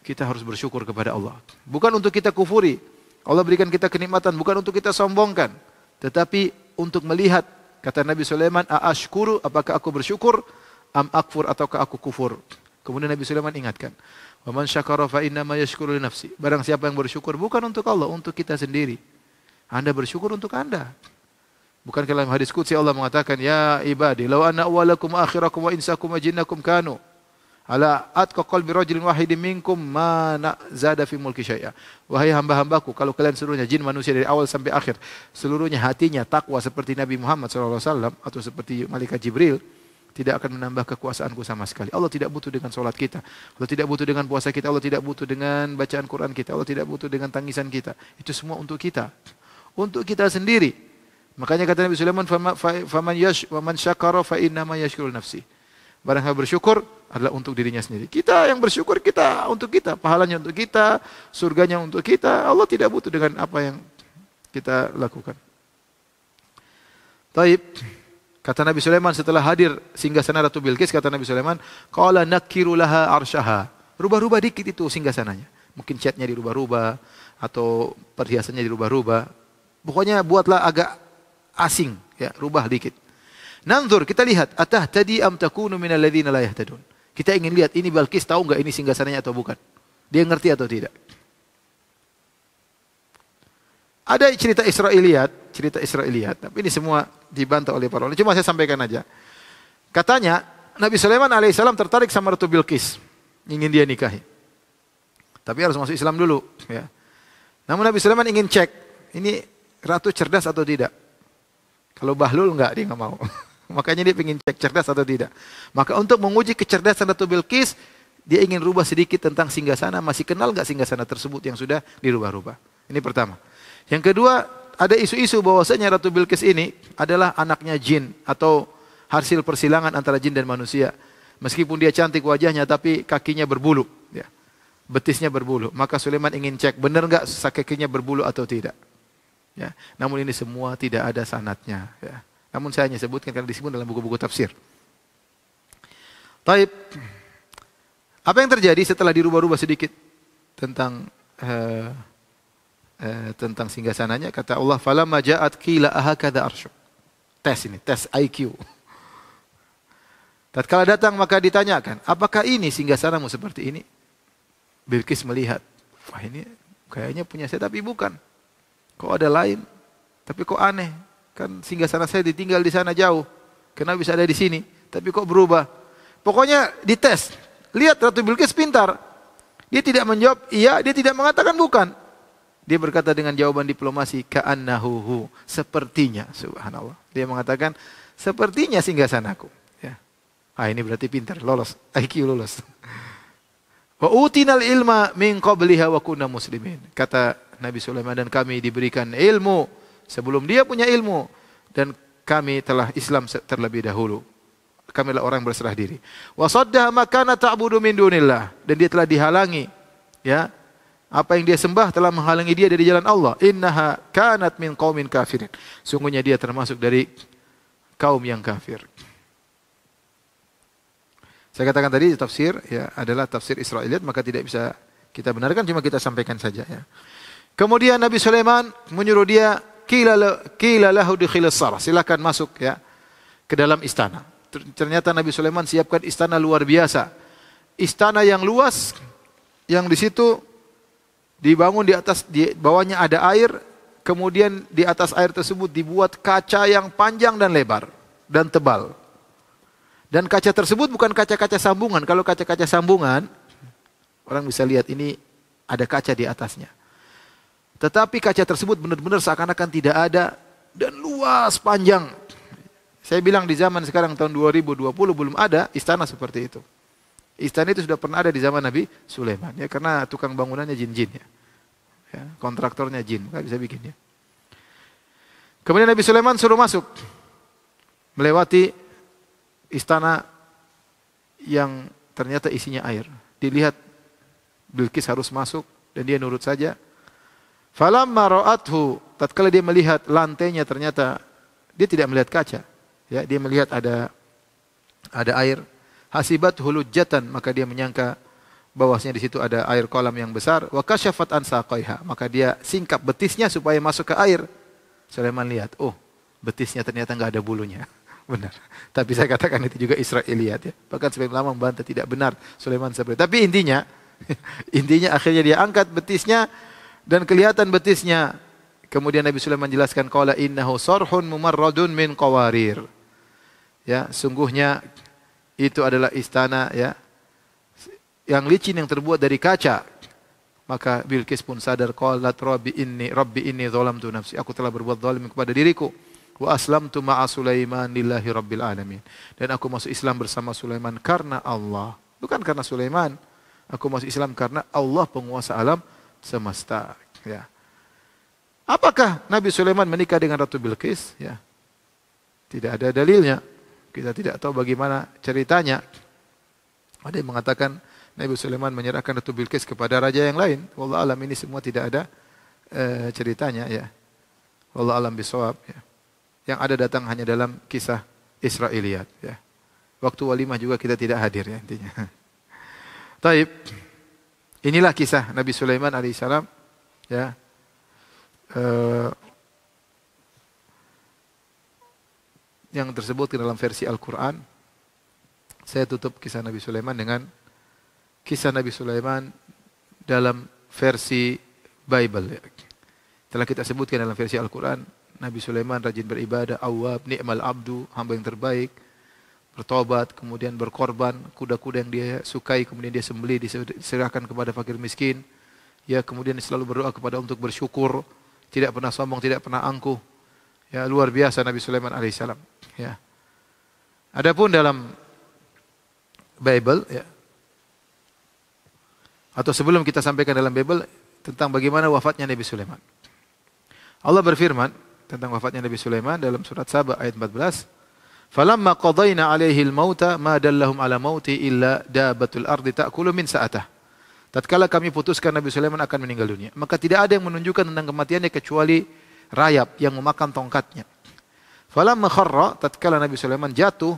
kita harus bersyukur kepada Allah. Bukan untuk kita kufuri. Allah berikan kita kenikmatan bukan untuk kita sombongkan, tetapi untuk melihat Kata Nabi Sulaiman, "Aashkuru, apakah aku bersyukur? Am akfur ataukah aku kufur?" Kemudian Nabi Sulaiman ingatkan, "Wa man syakara fa inna ma yashkuru li nafsi." Barang siapa yang bersyukur bukan untuk Allah, untuk kita sendiri. Anda bersyukur untuk Anda. Bukan dalam hadis qudsi Allah mengatakan, "Ya ibadi, law anna awwalakum akhirakum wa insakum wa jinnakum kanu" ala atqa qalbi rajulin wahidin minkum ma zada fi mulki syai'a. Wahai hamba-hambaku, kalau kalian seluruhnya jin manusia dari awal sampai akhir, seluruhnya hatinya takwa seperti Nabi Muhammad SAW atau seperti malaikat Jibril, tidak akan menambah kekuasaanku sama sekali. Allah tidak butuh dengan solat kita. Allah tidak butuh dengan puasa kita. Allah tidak butuh dengan bacaan Quran kita. Allah tidak butuh dengan tangisan kita. Itu semua untuk kita. Untuk kita sendiri. Makanya kata Nabi Sulaiman, "Faman yash wa yashkuru nafsi." Barang bersyukur adalah untuk dirinya sendiri. Kita yang bersyukur kita untuk kita, pahalanya untuk kita, surganya untuk kita. Allah tidak butuh dengan apa yang kita lakukan. Taib. Kata Nabi Sulaiman setelah hadir singgah sana Ratu Bilqis, kata Nabi Sulaiman, kaulah nakiru laha arsyaha." Rubah-rubah dikit itu singgah sananya Mungkin catnya dirubah-rubah atau perhiasannya dirubah-rubah. Pokoknya buatlah agak asing, ya, rubah dikit. Nanzur, kita lihat. Atah tadi am takunu minal ladhina la yahtadun. Kita ingin lihat ini Balkis tahu nggak ini singgasananya atau bukan. Dia ngerti atau tidak. Ada cerita Israiliyat, cerita Israiliyat, tapi ini semua dibantah oleh para ulama. Cuma saya sampaikan aja. Katanya Nabi Sulaiman alaihissalam tertarik sama Ratu Bilqis, ingin dia nikahi. Tapi harus masuk Islam dulu, ya. Namun Nabi Sulaiman ingin cek, ini ratu cerdas atau tidak. Kalau Bahlul enggak dia enggak mau. Makanya dia ingin cek cerdas atau tidak. Maka untuk menguji kecerdasan Ratu Bilqis, dia ingin rubah sedikit tentang singgasana. Masih kenal nggak singgasana tersebut yang sudah dirubah-rubah? Ini pertama. Yang kedua, ada isu-isu bahwasanya Ratu Bilqis ini adalah anaknya jin atau hasil persilangan antara jin dan manusia. Meskipun dia cantik wajahnya, tapi kakinya berbulu. Ya. Betisnya berbulu. Maka Sulaiman ingin cek, benar gak kakinya berbulu atau tidak. Ya. Namun ini semua tidak ada sanatnya. Ya. Namun saya hanya sebutkan karena disebut dalam buku-buku tafsir. Taib. Apa yang terjadi setelah dirubah-rubah sedikit tentang uh, uh, tentang singgasananya kata Allah fala majaat kila ahakadha arsyuk. Tes ini, tes IQ. Tatkala datang maka ditanyakan, apakah ini singgasanamu seperti ini? Bilqis melihat, wah ini kayaknya punya saya tapi bukan. Kok ada lain? Tapi kok aneh? Kan singgah sana saya ditinggal di sana jauh. Kenapa bisa ada di sini? Tapi kok berubah? Pokoknya dites. Lihat Ratu Bilqis pintar. Dia tidak menjawab iya, dia tidak mengatakan bukan. Dia berkata dengan jawaban diplomasi, ka'annahu sepertinya subhanallah. Dia mengatakan sepertinya singgah sanaku. Ya. Ah ini berarti pintar, lolos, IQ lolos. Wa utinal ilma min qabliha wa kunna muslimin. Kata Nabi Sulaiman dan kami diberikan ilmu sebelum dia punya ilmu dan kami telah Islam terlebih dahulu. Kami adalah orang berserah diri. Wa saddaha kana ta'budu min dunillah dan dia telah dihalangi ya. Apa yang dia sembah telah menghalangi dia dari jalan Allah. Innaha kanat min qaumin kafirin. Sungguhnya dia termasuk dari kaum yang kafir. Saya katakan tadi tafsir ya adalah tafsir Israiliyat maka tidak bisa kita benarkan cuma kita sampaikan saja ya. Kemudian Nabi Sulaiman menyuruh dia kila kila lahu sarah. Silakan masuk ya ke dalam istana. Ternyata Nabi Sulaiman siapkan istana luar biasa. Istana yang luas yang di situ dibangun di atas di bawahnya ada air, kemudian di atas air tersebut dibuat kaca yang panjang dan lebar dan tebal. Dan kaca tersebut bukan kaca-kaca sambungan. Kalau kaca-kaca sambungan, orang bisa lihat ini ada kaca di atasnya. Tetapi kaca tersebut benar-benar seakan-akan tidak ada dan luas panjang. Saya bilang di zaman sekarang tahun 2020 belum ada istana seperti itu. Istana itu sudah pernah ada di zaman Nabi Sulaiman ya karena tukang bangunannya jin-jin ya. ya kontraktornya jin, nggak bisa bikin ya. Kemudian Nabi Sulaiman suruh masuk melewati istana yang ternyata isinya air. Dilihat Bilqis harus masuk dan dia nurut saja. Falamma ra'athu, tatkala dia melihat lantainya ternyata dia tidak melihat kaca. Ya, dia melihat ada ada air. Hasibat hulujatan, maka dia menyangka bahwasanya di situ ada air kolam yang besar. Wa kasyafat an maka dia singkap betisnya supaya masuk ke air. Sulaiman lihat, oh, betisnya ternyata nggak ada bulunya. benar. Tapi saya katakan itu juga Israeliat ya. Bahkan sebagian lama membantah tidak benar Sulaiman seperti. Tapi intinya intinya akhirnya dia angkat betisnya dan kelihatan betisnya. Kemudian Nabi Sulaiman menjelaskan qala innahu sarhun mumarradun min qawarir. Ya, sungguhnya itu adalah istana ya yang licin yang terbuat dari kaca. Maka Bilqis pun sadar qalat rabbi inni rabbi inni zalamtu nafsi aku telah berbuat zalim kepada diriku wa aslamtu ma'a Sulaiman lillahi rabbil alamin. Dan aku masuk Islam bersama Sulaiman karena Allah, bukan karena Sulaiman. Aku masuk Islam karena Allah penguasa alam semesta. Ya. Apakah Nabi Sulaiman menikah dengan Ratu Bilqis? Ya. Tidak ada dalilnya. Kita tidak tahu bagaimana ceritanya. Ada yang mengatakan Nabi Sulaiman menyerahkan Ratu Bilqis kepada raja yang lain. Wallah alam ini semua tidak ada e, ceritanya ya. Wallah alam bisawab ya. Yang ada datang hanya dalam kisah Israiliyat ya. Waktu walimah juga kita tidak hadir ya intinya. Taib. Inilah kisah Nabi Sulaiman alaihissalam. Ya. Uh, yang tersebut ke dalam versi Al-Quran. Saya tutup kisah Nabi Sulaiman dengan kisah Nabi Sulaiman dalam versi Bible. Ya. Telah kita sebutkan dalam versi Al-Quran, Nabi Sulaiman rajin beribadah, awab, ni'mal abdu, hamba yang terbaik, bertobat, kemudian berkorban, kuda-kuda yang dia sukai kemudian dia sembelih diserahkan kepada fakir miskin. Ya, kemudian selalu berdoa kepada untuk bersyukur, tidak pernah sombong, tidak pernah angkuh. Ya, luar biasa Nabi Sulaiman alaihissalam. Ya. Adapun dalam Bible ya. Atau sebelum kita sampaikan dalam Bible tentang bagaimana wafatnya Nabi Sulaiman. Allah berfirman tentang wafatnya Nabi Sulaiman dalam surat Sabah ayat 14. Falamma qadayna al mauta ma dallahum ala mauti illa dabatul ardi ta'kulu min sa'atah. Tatkala kami putuskan Nabi Sulaiman akan meninggal dunia, maka tidak ada yang menunjukkan tentang kematiannya kecuali rayap yang memakan tongkatnya. Falamma kharra tatkala Nabi Sulaiman jatuh,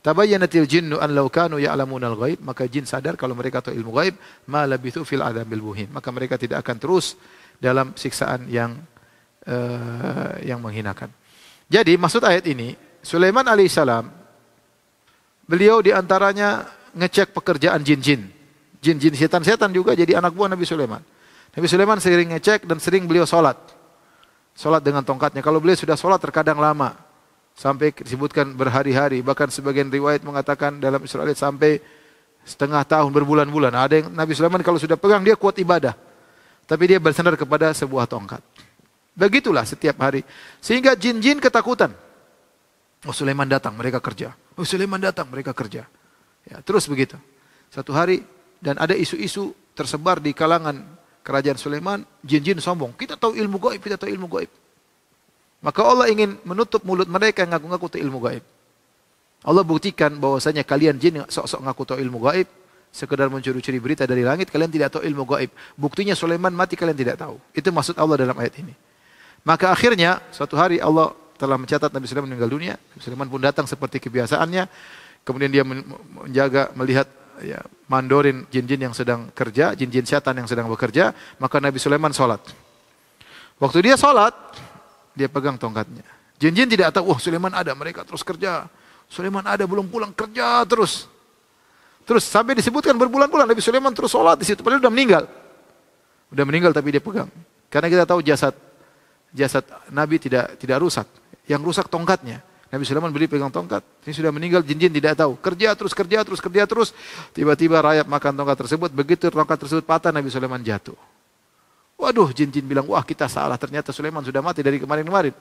tabayyanatil jinnu an law kanu ya'lamunal ghaib, maka jin sadar kalau mereka tahu ilmu gaib, ma labithu fil adabil muhin. Maka mereka tidak akan terus dalam siksaan yang uh, yang menghinakan. Jadi maksud ayat ini Sulaiman alaihissalam beliau diantaranya ngecek pekerjaan jin-jin. Jin-jin setan-setan juga jadi anak buah Nabi Sulaiman. Nabi Sulaiman sering ngecek dan sering beliau sholat. Sholat dengan tongkatnya. Kalau beliau sudah sholat terkadang lama. Sampai disebutkan berhari-hari. Bahkan sebagian riwayat mengatakan dalam Israel sampai setengah tahun berbulan-bulan. Nah, ada yang Nabi Sulaiman kalau sudah pegang dia kuat ibadah. Tapi dia bersandar kepada sebuah tongkat. Begitulah setiap hari. Sehingga jin-jin ketakutan. Oh Sulaiman datang, mereka kerja. Oh Sulaiman datang, mereka kerja. Ya, terus begitu. Satu hari dan ada isu-isu tersebar di kalangan kerajaan Sulaiman, jin-jin sombong. Kita tahu ilmu gaib, kita tahu ilmu gaib. Maka Allah ingin menutup mulut mereka yang ngaku-ngaku tahu ilmu gaib. Allah buktikan bahwasanya kalian jin sok-sok ngaku tahu ilmu gaib, sekedar mencuri-curi berita dari langit, kalian tidak tahu ilmu gaib. Buktinya Sulaiman mati kalian tidak tahu. Itu maksud Allah dalam ayat ini. Maka akhirnya suatu hari Allah telah mencatat Nabi Sulaiman meninggal dunia. Sulaiman pun datang seperti kebiasaannya. Kemudian dia menjaga melihat ya, mandorin jin-jin yang sedang kerja, jin-jin setan yang sedang bekerja, maka Nabi Sulaiman sholat. Waktu dia sholat, dia pegang tongkatnya. Jin-jin tidak tahu, wah oh, Sulaiman ada, mereka terus kerja. Sulaiman ada, belum pulang, kerja terus. Terus sampai disebutkan berbulan-bulan, Nabi Sulaiman terus sholat di situ, padahal sudah meninggal. Sudah meninggal tapi dia pegang. Karena kita tahu jasad jasad Nabi tidak tidak rusak yang rusak tongkatnya. Nabi Sulaiman beli pegang tongkat. Ini sudah meninggal jin-jin tidak tahu. Kerja terus, kerja terus, kerja terus. Tiba-tiba rayap makan tongkat tersebut. Begitu tongkat tersebut patah, Nabi Sulaiman jatuh. Waduh, jin-jin bilang, wah kita salah. Ternyata Sulaiman sudah mati dari kemarin-kemarin.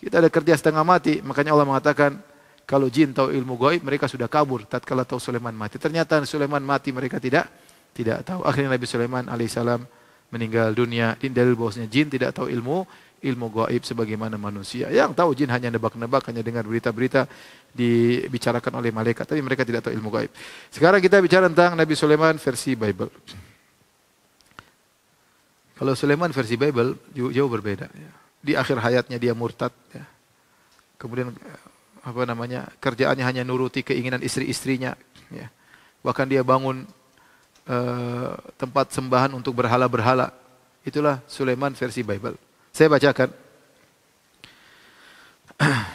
Kita ada kerja setengah mati. Makanya Allah mengatakan, kalau jin tahu ilmu gaib, mereka sudah kabur. Tatkala tahu Sulaiman mati. Ternyata Sulaiman mati, mereka tidak tidak tahu. Akhirnya Nabi Sulaiman alaihissalam meninggal dunia. Ini dalil bahwasanya jin tidak tahu ilmu ilmu gaib sebagaimana manusia. Yang tahu jin hanya nebak-nebak, hanya dengar berita-berita dibicarakan oleh malaikat, tapi mereka tidak tahu ilmu gaib. Sekarang kita bicara tentang Nabi Sulaiman versi Bible. Kalau Sulaiman versi Bible jauh berbeda. Ya. Di akhir hayatnya dia murtad. Ya. Kemudian eh, apa namanya kerjaannya hanya nuruti keinginan istri-istrinya. Ya. Bahkan dia bangun eh, tempat sembahan untuk berhala-berhala. Itulah Sulaiman versi Bible. Saya bacakan.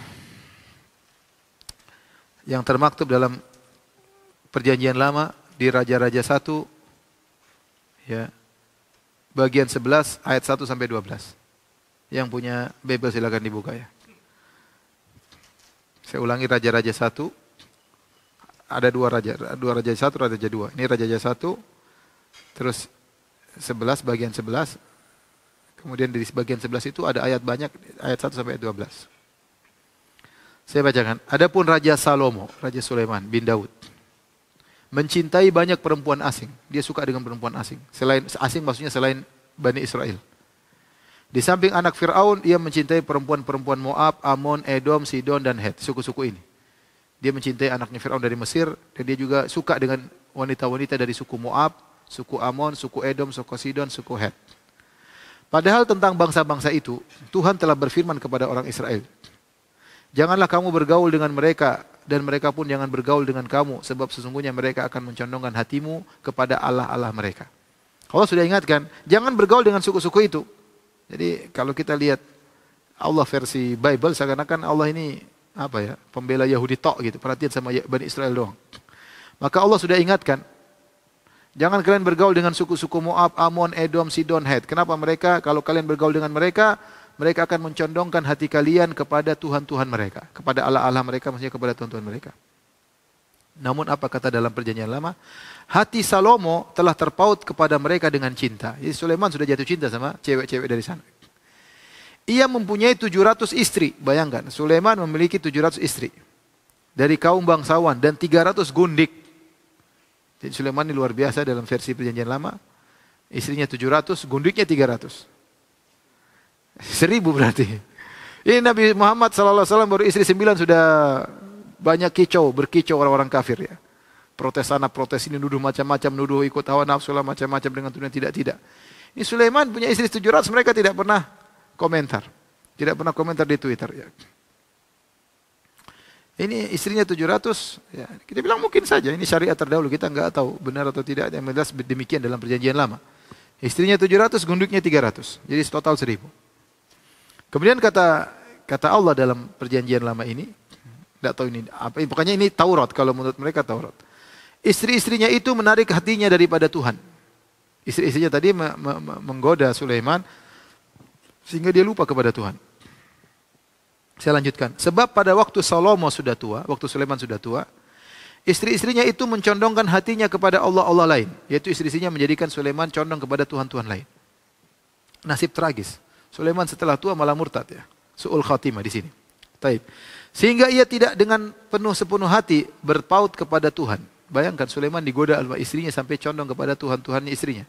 Yang termaktub dalam perjanjian lama di Raja-Raja 1 ya bagian 11 ayat 1 sampai 12. Yang punya Bible silakan dibuka ya. Saya ulangi Raja-Raja 1 ada dua raja, dua raja satu, raja dua. Ini raja satu, terus 11 bagian 11 Kemudian di sebagian sebelah itu ada ayat banyak, ayat 1 sampai 12. Saya bacakan. Adapun Raja Salomo, Raja Sulaiman bin Daud, mencintai banyak perempuan asing. Dia suka dengan perempuan asing. Selain asing maksudnya selain Bani Israel. Di samping anak Fir'aun, ia mencintai perempuan-perempuan Moab, Amon, Edom, Sidon, dan Het. Suku-suku ini. Dia mencintai anaknya Fir'aun dari Mesir. Dan dia juga suka dengan wanita-wanita dari suku Moab, suku Amon, suku Edom, suku Sidon, suku Het. Padahal tentang bangsa-bangsa itu, Tuhan telah berfirman kepada orang Israel, Janganlah kamu bergaul dengan mereka, dan mereka pun jangan bergaul dengan kamu, sebab sesungguhnya mereka akan mencondongkan hatimu kepada Allah-Allah mereka. Allah sudah ingatkan, jangan bergaul dengan suku-suku itu. Jadi kalau kita lihat Allah versi Bible, seakan-akan Allah ini apa ya pembela Yahudi tok gitu, perhatian sama Bani Israel doang. Maka Allah sudah ingatkan, Jangan kalian bergaul dengan suku-suku Moab, Amon, Edom, Sidon, Het. Kenapa mereka? Kalau kalian bergaul dengan mereka, mereka akan mencondongkan hati kalian kepada Tuhan-Tuhan mereka. Kepada Allah-Allah mereka, maksudnya kepada Tuhan-Tuhan mereka. Namun apa kata dalam perjanjian lama? Hati Salomo telah terpaut kepada mereka dengan cinta. Jadi Sulaiman sudah jatuh cinta sama cewek-cewek dari sana. Ia mempunyai 700 istri. Bayangkan, Sulaiman memiliki 700 istri. Dari kaum bangsawan dan 300 gundik. Jadi Sulaiman ini luar biasa dalam versi perjanjian lama. Istrinya 700, gundiknya 300. Seribu berarti. Ini Nabi Muhammad SAW baru istri 9 sudah banyak kicau, berkicau orang-orang kafir ya. Protes sana, protes ini, nuduh macam-macam, nuduh ikut hawa nafsu lah macam-macam dengan tuduhan tidak-tidak. Ini Sulaiman punya istri 700, mereka tidak pernah komentar. Tidak pernah komentar di Twitter. Ya. Ini istrinya 700, ya, kita bilang mungkin saja. Ini syariat terdahulu, kita nggak tahu benar atau tidak. Yang jelas demikian dalam perjanjian lama. Istrinya 700, gunduknya 300. Jadi total 1000. Kemudian kata kata Allah dalam perjanjian lama ini, tidak tahu ini apa, pokoknya ini Taurat kalau menurut mereka Taurat. Istri-istrinya itu menarik hatinya daripada Tuhan. Istri-istrinya tadi menggoda Sulaiman sehingga dia lupa kepada Tuhan. Saya lanjutkan. Sebab pada waktu Salomo sudah tua, waktu Sulaiman sudah tua, istri-istrinya itu mencondongkan hatinya kepada Allah-Allah lain. Yaitu istri-istrinya menjadikan Sulaiman condong kepada Tuhan-Tuhan lain. Nasib tragis. Sulaiman setelah tua malah murtad ya. Su'ul khatimah di sini. Taib. Sehingga ia tidak dengan penuh sepenuh hati berpaut kepada Tuhan. Bayangkan Sulaiman digoda oleh istrinya sampai condong kepada Tuhan-Tuhannya istrinya.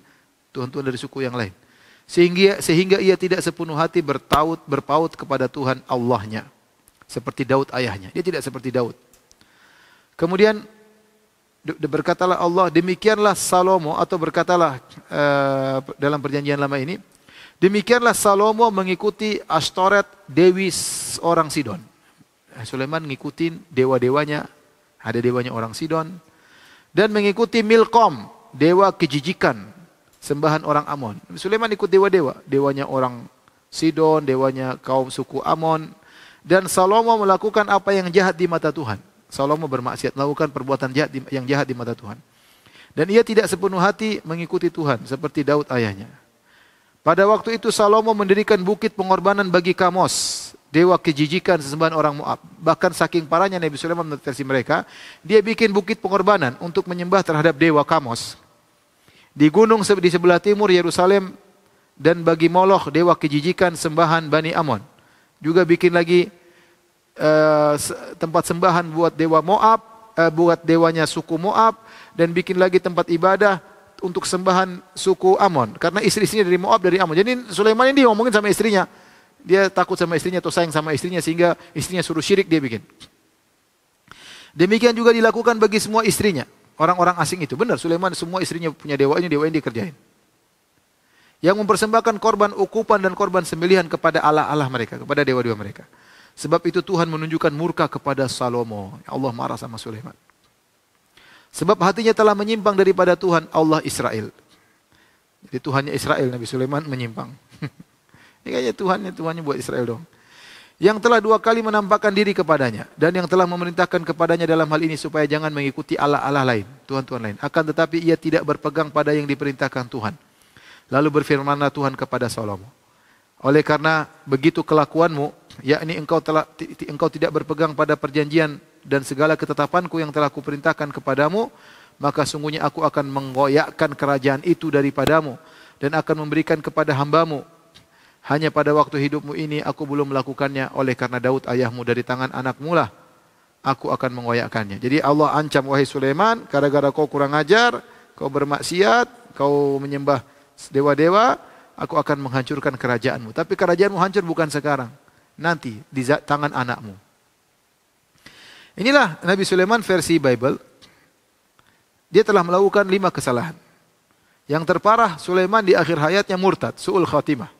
Tuhan-Tuhan dari suku yang lain sehingga sehingga ia tidak sepenuh hati bertaut berpaut kepada Tuhan Allahnya seperti Daud ayahnya. Dia tidak seperti Daud. Kemudian berkatalah Allah demikianlah Salomo atau berkatalah uh, dalam perjanjian lama ini demikianlah Salomo mengikuti Astoret dewi orang Sidon. Eh, Sulaiman mengikuti dewa-dewanya, ada dewanya orang Sidon dan mengikuti Milkom, dewa kejijikan, sembahan orang Amon. Nabi Sulaiman ikut dewa-dewa, dewanya orang Sidon, dewanya kaum suku Amon. Dan Salomo melakukan apa yang jahat di mata Tuhan. Salomo bermaksiat, melakukan perbuatan jahat di, yang jahat di mata Tuhan. Dan ia tidak sepenuh hati mengikuti Tuhan seperti Daud ayahnya. Pada waktu itu Salomo mendirikan bukit pengorbanan bagi Kamos, dewa kejijikan sesembahan orang Moab. Bahkan saking parahnya Nabi Sulaiman menetesi mereka, dia bikin bukit pengorbanan untuk menyembah terhadap dewa Kamos. Di gunung di sebelah timur Yerusalem dan bagi Moloch dewa kejijikan sembahan Bani Amon. Juga bikin lagi uh, tempat sembahan buat dewa Moab, uh, buat dewanya suku Moab dan bikin lagi tempat ibadah untuk sembahan suku Amon karena istri-istrinya dari Moab dari Amon. Jadi Sulaiman ini ngomongin sama istrinya. Dia takut sama istrinya atau sayang sama istrinya sehingga istrinya suruh syirik dia bikin. Demikian juga dilakukan bagi semua istrinya orang-orang asing itu. Benar, Sulaiman semua istrinya punya dewa ini, dewa ini dikerjain. Yang mempersembahkan korban ukupan dan korban sembelihan kepada Allah-Allah mereka, kepada dewa-dewa mereka. Sebab itu Tuhan menunjukkan murka kepada Salomo. Ya Allah marah sama Sulaiman. Sebab hatinya telah menyimpang daripada Tuhan Allah Israel. Jadi Tuhannya Israel, Nabi Sulaiman menyimpang. Ini kayaknya Tuhannya, Tuhannya buat Israel dong yang telah dua kali menampakkan diri kepadanya dan yang telah memerintahkan kepadanya dalam hal ini supaya jangan mengikuti Allah-Allah lain, tuhan-tuhan lain. Akan tetapi ia tidak berpegang pada yang diperintahkan Tuhan. Lalu berfirmanlah Tuhan kepada Salomo. Oleh karena begitu kelakuanmu, yakni engkau telah engkau tidak berpegang pada perjanjian dan segala ketetapanku yang telah kuperintahkan kepadamu, maka sungguhnya aku akan menggoyakkan kerajaan itu daripadamu dan akan memberikan kepada hambamu hanya pada waktu hidupmu ini aku belum melakukannya oleh karena Daud ayahmu dari tangan anakmu lah aku akan mengoyakkannya. Jadi Allah ancam wahai Sulaiman, gara-gara kau kurang ajar, kau bermaksiat, kau menyembah dewa-dewa, aku akan menghancurkan kerajaanmu. Tapi kerajaanmu hancur bukan sekarang, nanti di tangan anakmu. Inilah Nabi Sulaiman versi Bible. Dia telah melakukan lima kesalahan. Yang terparah Sulaiman di akhir hayatnya murtad, suul khatimah.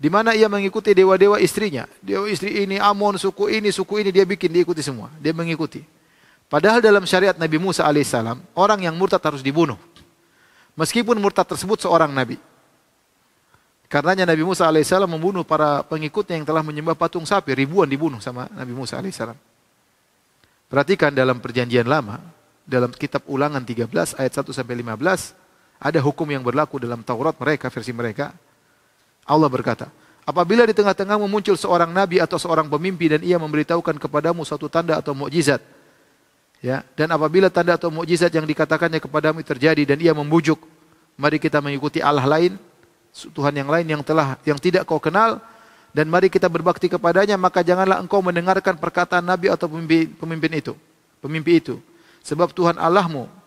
Di mana ia mengikuti dewa-dewa istrinya. Dewa istri ini, Amon, suku ini, suku ini, dia bikin, diikuti semua. Dia mengikuti. Padahal dalam syariat Nabi Musa alaihissalam, orang yang murtad harus dibunuh. Meskipun murtad tersebut seorang Nabi. Karenanya Nabi Musa alaihissalam membunuh para pengikutnya yang telah menyembah patung sapi. Ribuan dibunuh sama Nabi Musa alaihissalam. Perhatikan dalam perjanjian lama, dalam kitab ulangan 13 ayat 1 15, ada hukum yang berlaku dalam Taurat mereka, versi mereka Allah berkata, apabila di tengah-tengahmu muncul seorang nabi atau seorang pemimpi dan ia memberitahukan kepadamu suatu tanda atau mukjizat, ya, dan apabila tanda atau mukjizat yang dikatakannya kepadamu terjadi dan ia membujuk, mari kita mengikuti Allah lain, Tuhan yang lain yang telah yang tidak kau kenal dan mari kita berbakti kepadanya maka janganlah engkau mendengarkan perkataan nabi atau pemimpin, pemimpin itu, pemimpin itu. Sebab Tuhan Allahmu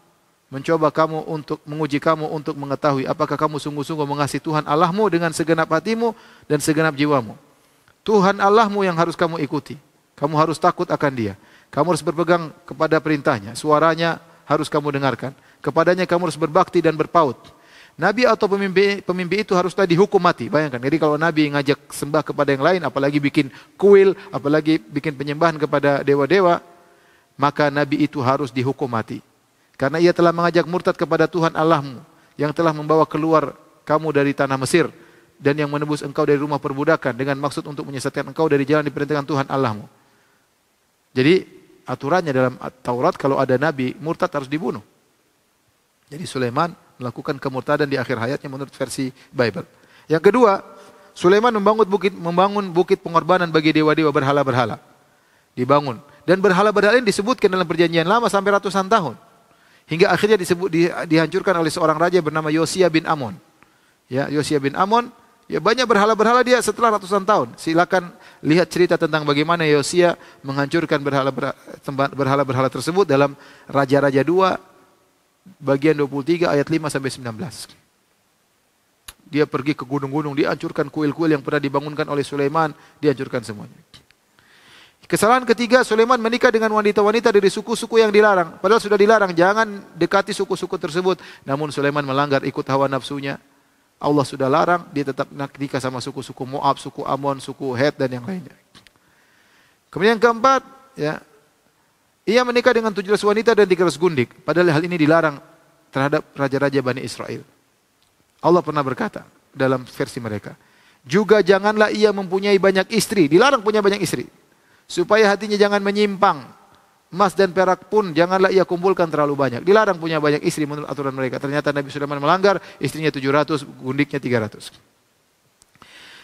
mencoba kamu untuk menguji kamu untuk mengetahui apakah kamu sungguh-sungguh mengasihi Tuhan Allahmu dengan segenap hatimu dan segenap jiwamu. Tuhan Allahmu yang harus kamu ikuti. Kamu harus takut akan Dia. Kamu harus berpegang kepada perintahnya. Suaranya harus kamu dengarkan. Kepadanya kamu harus berbakti dan berpaut. Nabi atau pemimpin pemimpin itu harus tadi hukum mati. Bayangkan. Jadi kalau Nabi ngajak sembah kepada yang lain, apalagi bikin kuil, apalagi bikin penyembahan kepada dewa-dewa, maka Nabi itu harus dihukum mati. Karena ia telah mengajak murtad kepada Tuhan Allahmu yang telah membawa keluar kamu dari tanah Mesir dan yang menebus engkau dari rumah perbudakan dengan maksud untuk menyesatkan engkau dari jalan diperintahkan Tuhan Allahmu. Jadi aturannya dalam Taurat kalau ada nabi murtad harus dibunuh. Jadi Sulaiman melakukan kemurtadan di akhir hayatnya menurut versi Bible. Yang kedua, Sulaiman membangun bukit membangun bukit pengorbanan bagi dewa-dewa berhala-berhala. Dibangun dan berhala-berhala ini disebutkan dalam perjanjian lama sampai ratusan tahun. Hingga akhirnya disebut di, dihancurkan oleh seorang raja bernama Yosia bin Amon. Ya, Yosia bin Amon Ya banyak berhala-berhala dia setelah ratusan tahun. Silakan lihat cerita tentang bagaimana Yosia menghancurkan berhala-berhala tersebut dalam Raja-Raja 2 bagian 23 ayat 5 sampai 19. Dia pergi ke gunung-gunung, dihancurkan kuil-kuil yang pernah dibangunkan oleh Sulaiman, dihancurkan semuanya. Kesalahan ketiga, Sulaiman menikah dengan wanita-wanita dari suku-suku yang dilarang. Padahal sudah dilarang, jangan dekati suku-suku tersebut. Namun Sulaiman melanggar ikut hawa nafsunya. Allah sudah larang, dia tetap nikah sama suku-suku Moab, suku Amon, suku Het dan yang lainnya. Kemudian yang keempat, ya, ia menikah dengan tujuh belas wanita dan tiga belas gundik. Padahal hal ini dilarang terhadap raja-raja Bani Israel. Allah pernah berkata dalam versi mereka, juga janganlah ia mempunyai banyak istri. Dilarang punya banyak istri. Supaya hatinya jangan menyimpang. Emas dan perak pun janganlah ia kumpulkan terlalu banyak. Dilarang punya banyak istri menurut aturan mereka. Ternyata Nabi Sulaiman melanggar, istrinya 700, gundiknya 300.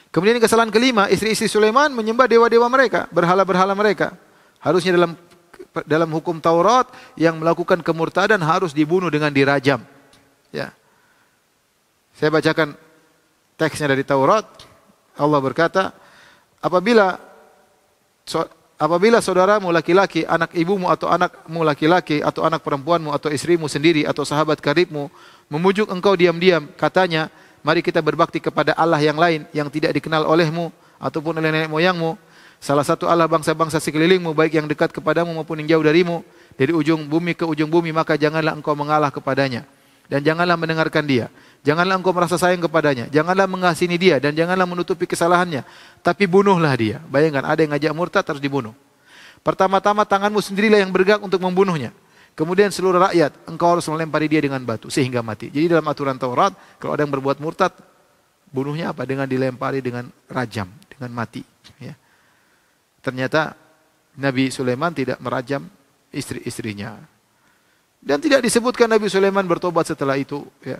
Kemudian kesalahan kelima, istri-istri Sulaiman menyembah dewa-dewa mereka, berhala-berhala mereka. Harusnya dalam dalam hukum Taurat yang melakukan kemurtadan harus dibunuh dengan dirajam. Ya. Saya bacakan teksnya dari Taurat. Allah berkata, apabila So, apabila saudaramu laki-laki, anak ibumu atau anakmu laki-laki atau anak perempuanmu atau istrimu sendiri atau sahabat karibmu memujuk engkau diam-diam, katanya, mari kita berbakti kepada Allah yang lain yang tidak dikenal olehmu ataupun oleh nenek moyangmu, salah satu Allah bangsa-bangsa sekelilingmu baik yang dekat kepadamu maupun yang jauh darimu dari ujung bumi ke ujung bumi maka janganlah engkau mengalah kepadanya dan janganlah mendengarkan dia Janganlah engkau merasa sayang kepadanya. Janganlah mengasihi dia dan janganlah menutupi kesalahannya. Tapi bunuhlah dia. Bayangkan ada yang ngajak murtad harus dibunuh. Pertama-tama tanganmu sendirilah yang bergerak untuk membunuhnya. Kemudian seluruh rakyat, engkau harus melempari dia dengan batu sehingga mati. Jadi dalam aturan Taurat, kalau ada yang berbuat murtad, bunuhnya apa? Dengan dilempari dengan rajam, dengan mati. Ya. Ternyata Nabi Sulaiman tidak merajam istri-istrinya. Dan tidak disebutkan Nabi Sulaiman bertobat setelah itu. Ya.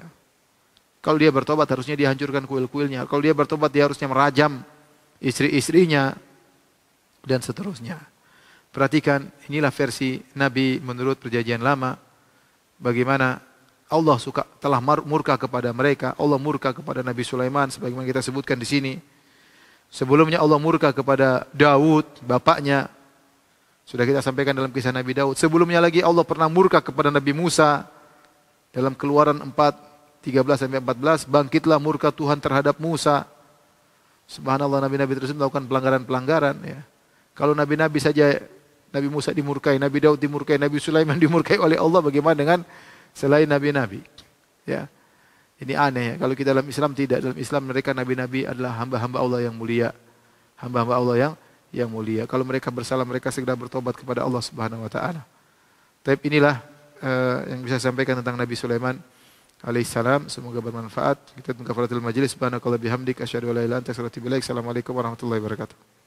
Kalau dia bertobat harusnya dia hancurkan kuil-kuilnya. Kalau dia bertobat dia harusnya merajam istri-istrinya dan seterusnya. Perhatikan inilah versi Nabi menurut perjanjian lama bagaimana Allah suka telah murka kepada mereka. Allah murka kepada Nabi Sulaiman sebagaimana kita sebutkan di sini. Sebelumnya Allah murka kepada Daud, bapaknya. Sudah kita sampaikan dalam kisah Nabi Daud. Sebelumnya lagi Allah pernah murka kepada Nabi Musa dalam keluaran 4 13 sampai 14 bangkitlah murka Tuhan terhadap Musa. Subhanallah nabi-nabi terus melakukan pelanggaran-pelanggaran ya. Kalau nabi-nabi saja Nabi Musa dimurkai, Nabi Daud dimurkai, Nabi Sulaiman dimurkai oleh Allah bagaimana dengan selain nabi-nabi? Ya. Ini aneh ya. Kalau kita dalam Islam tidak, dalam Islam mereka nabi-nabi adalah hamba-hamba Allah yang mulia. Hamba-hamba Allah yang yang mulia. Kalau mereka bersalah mereka segera bertobat kepada Allah Subhanahu wa taala. Tapi inilah uh, yang bisa saya sampaikan tentang Nabi Sulaiman alaihissalam. Semoga bermanfaat. Kita tunggu kafaratul majlis. Subhanakallah bihamdik. Asyadu ala ila Assalamualaikum warahmatullahi wabarakatuh.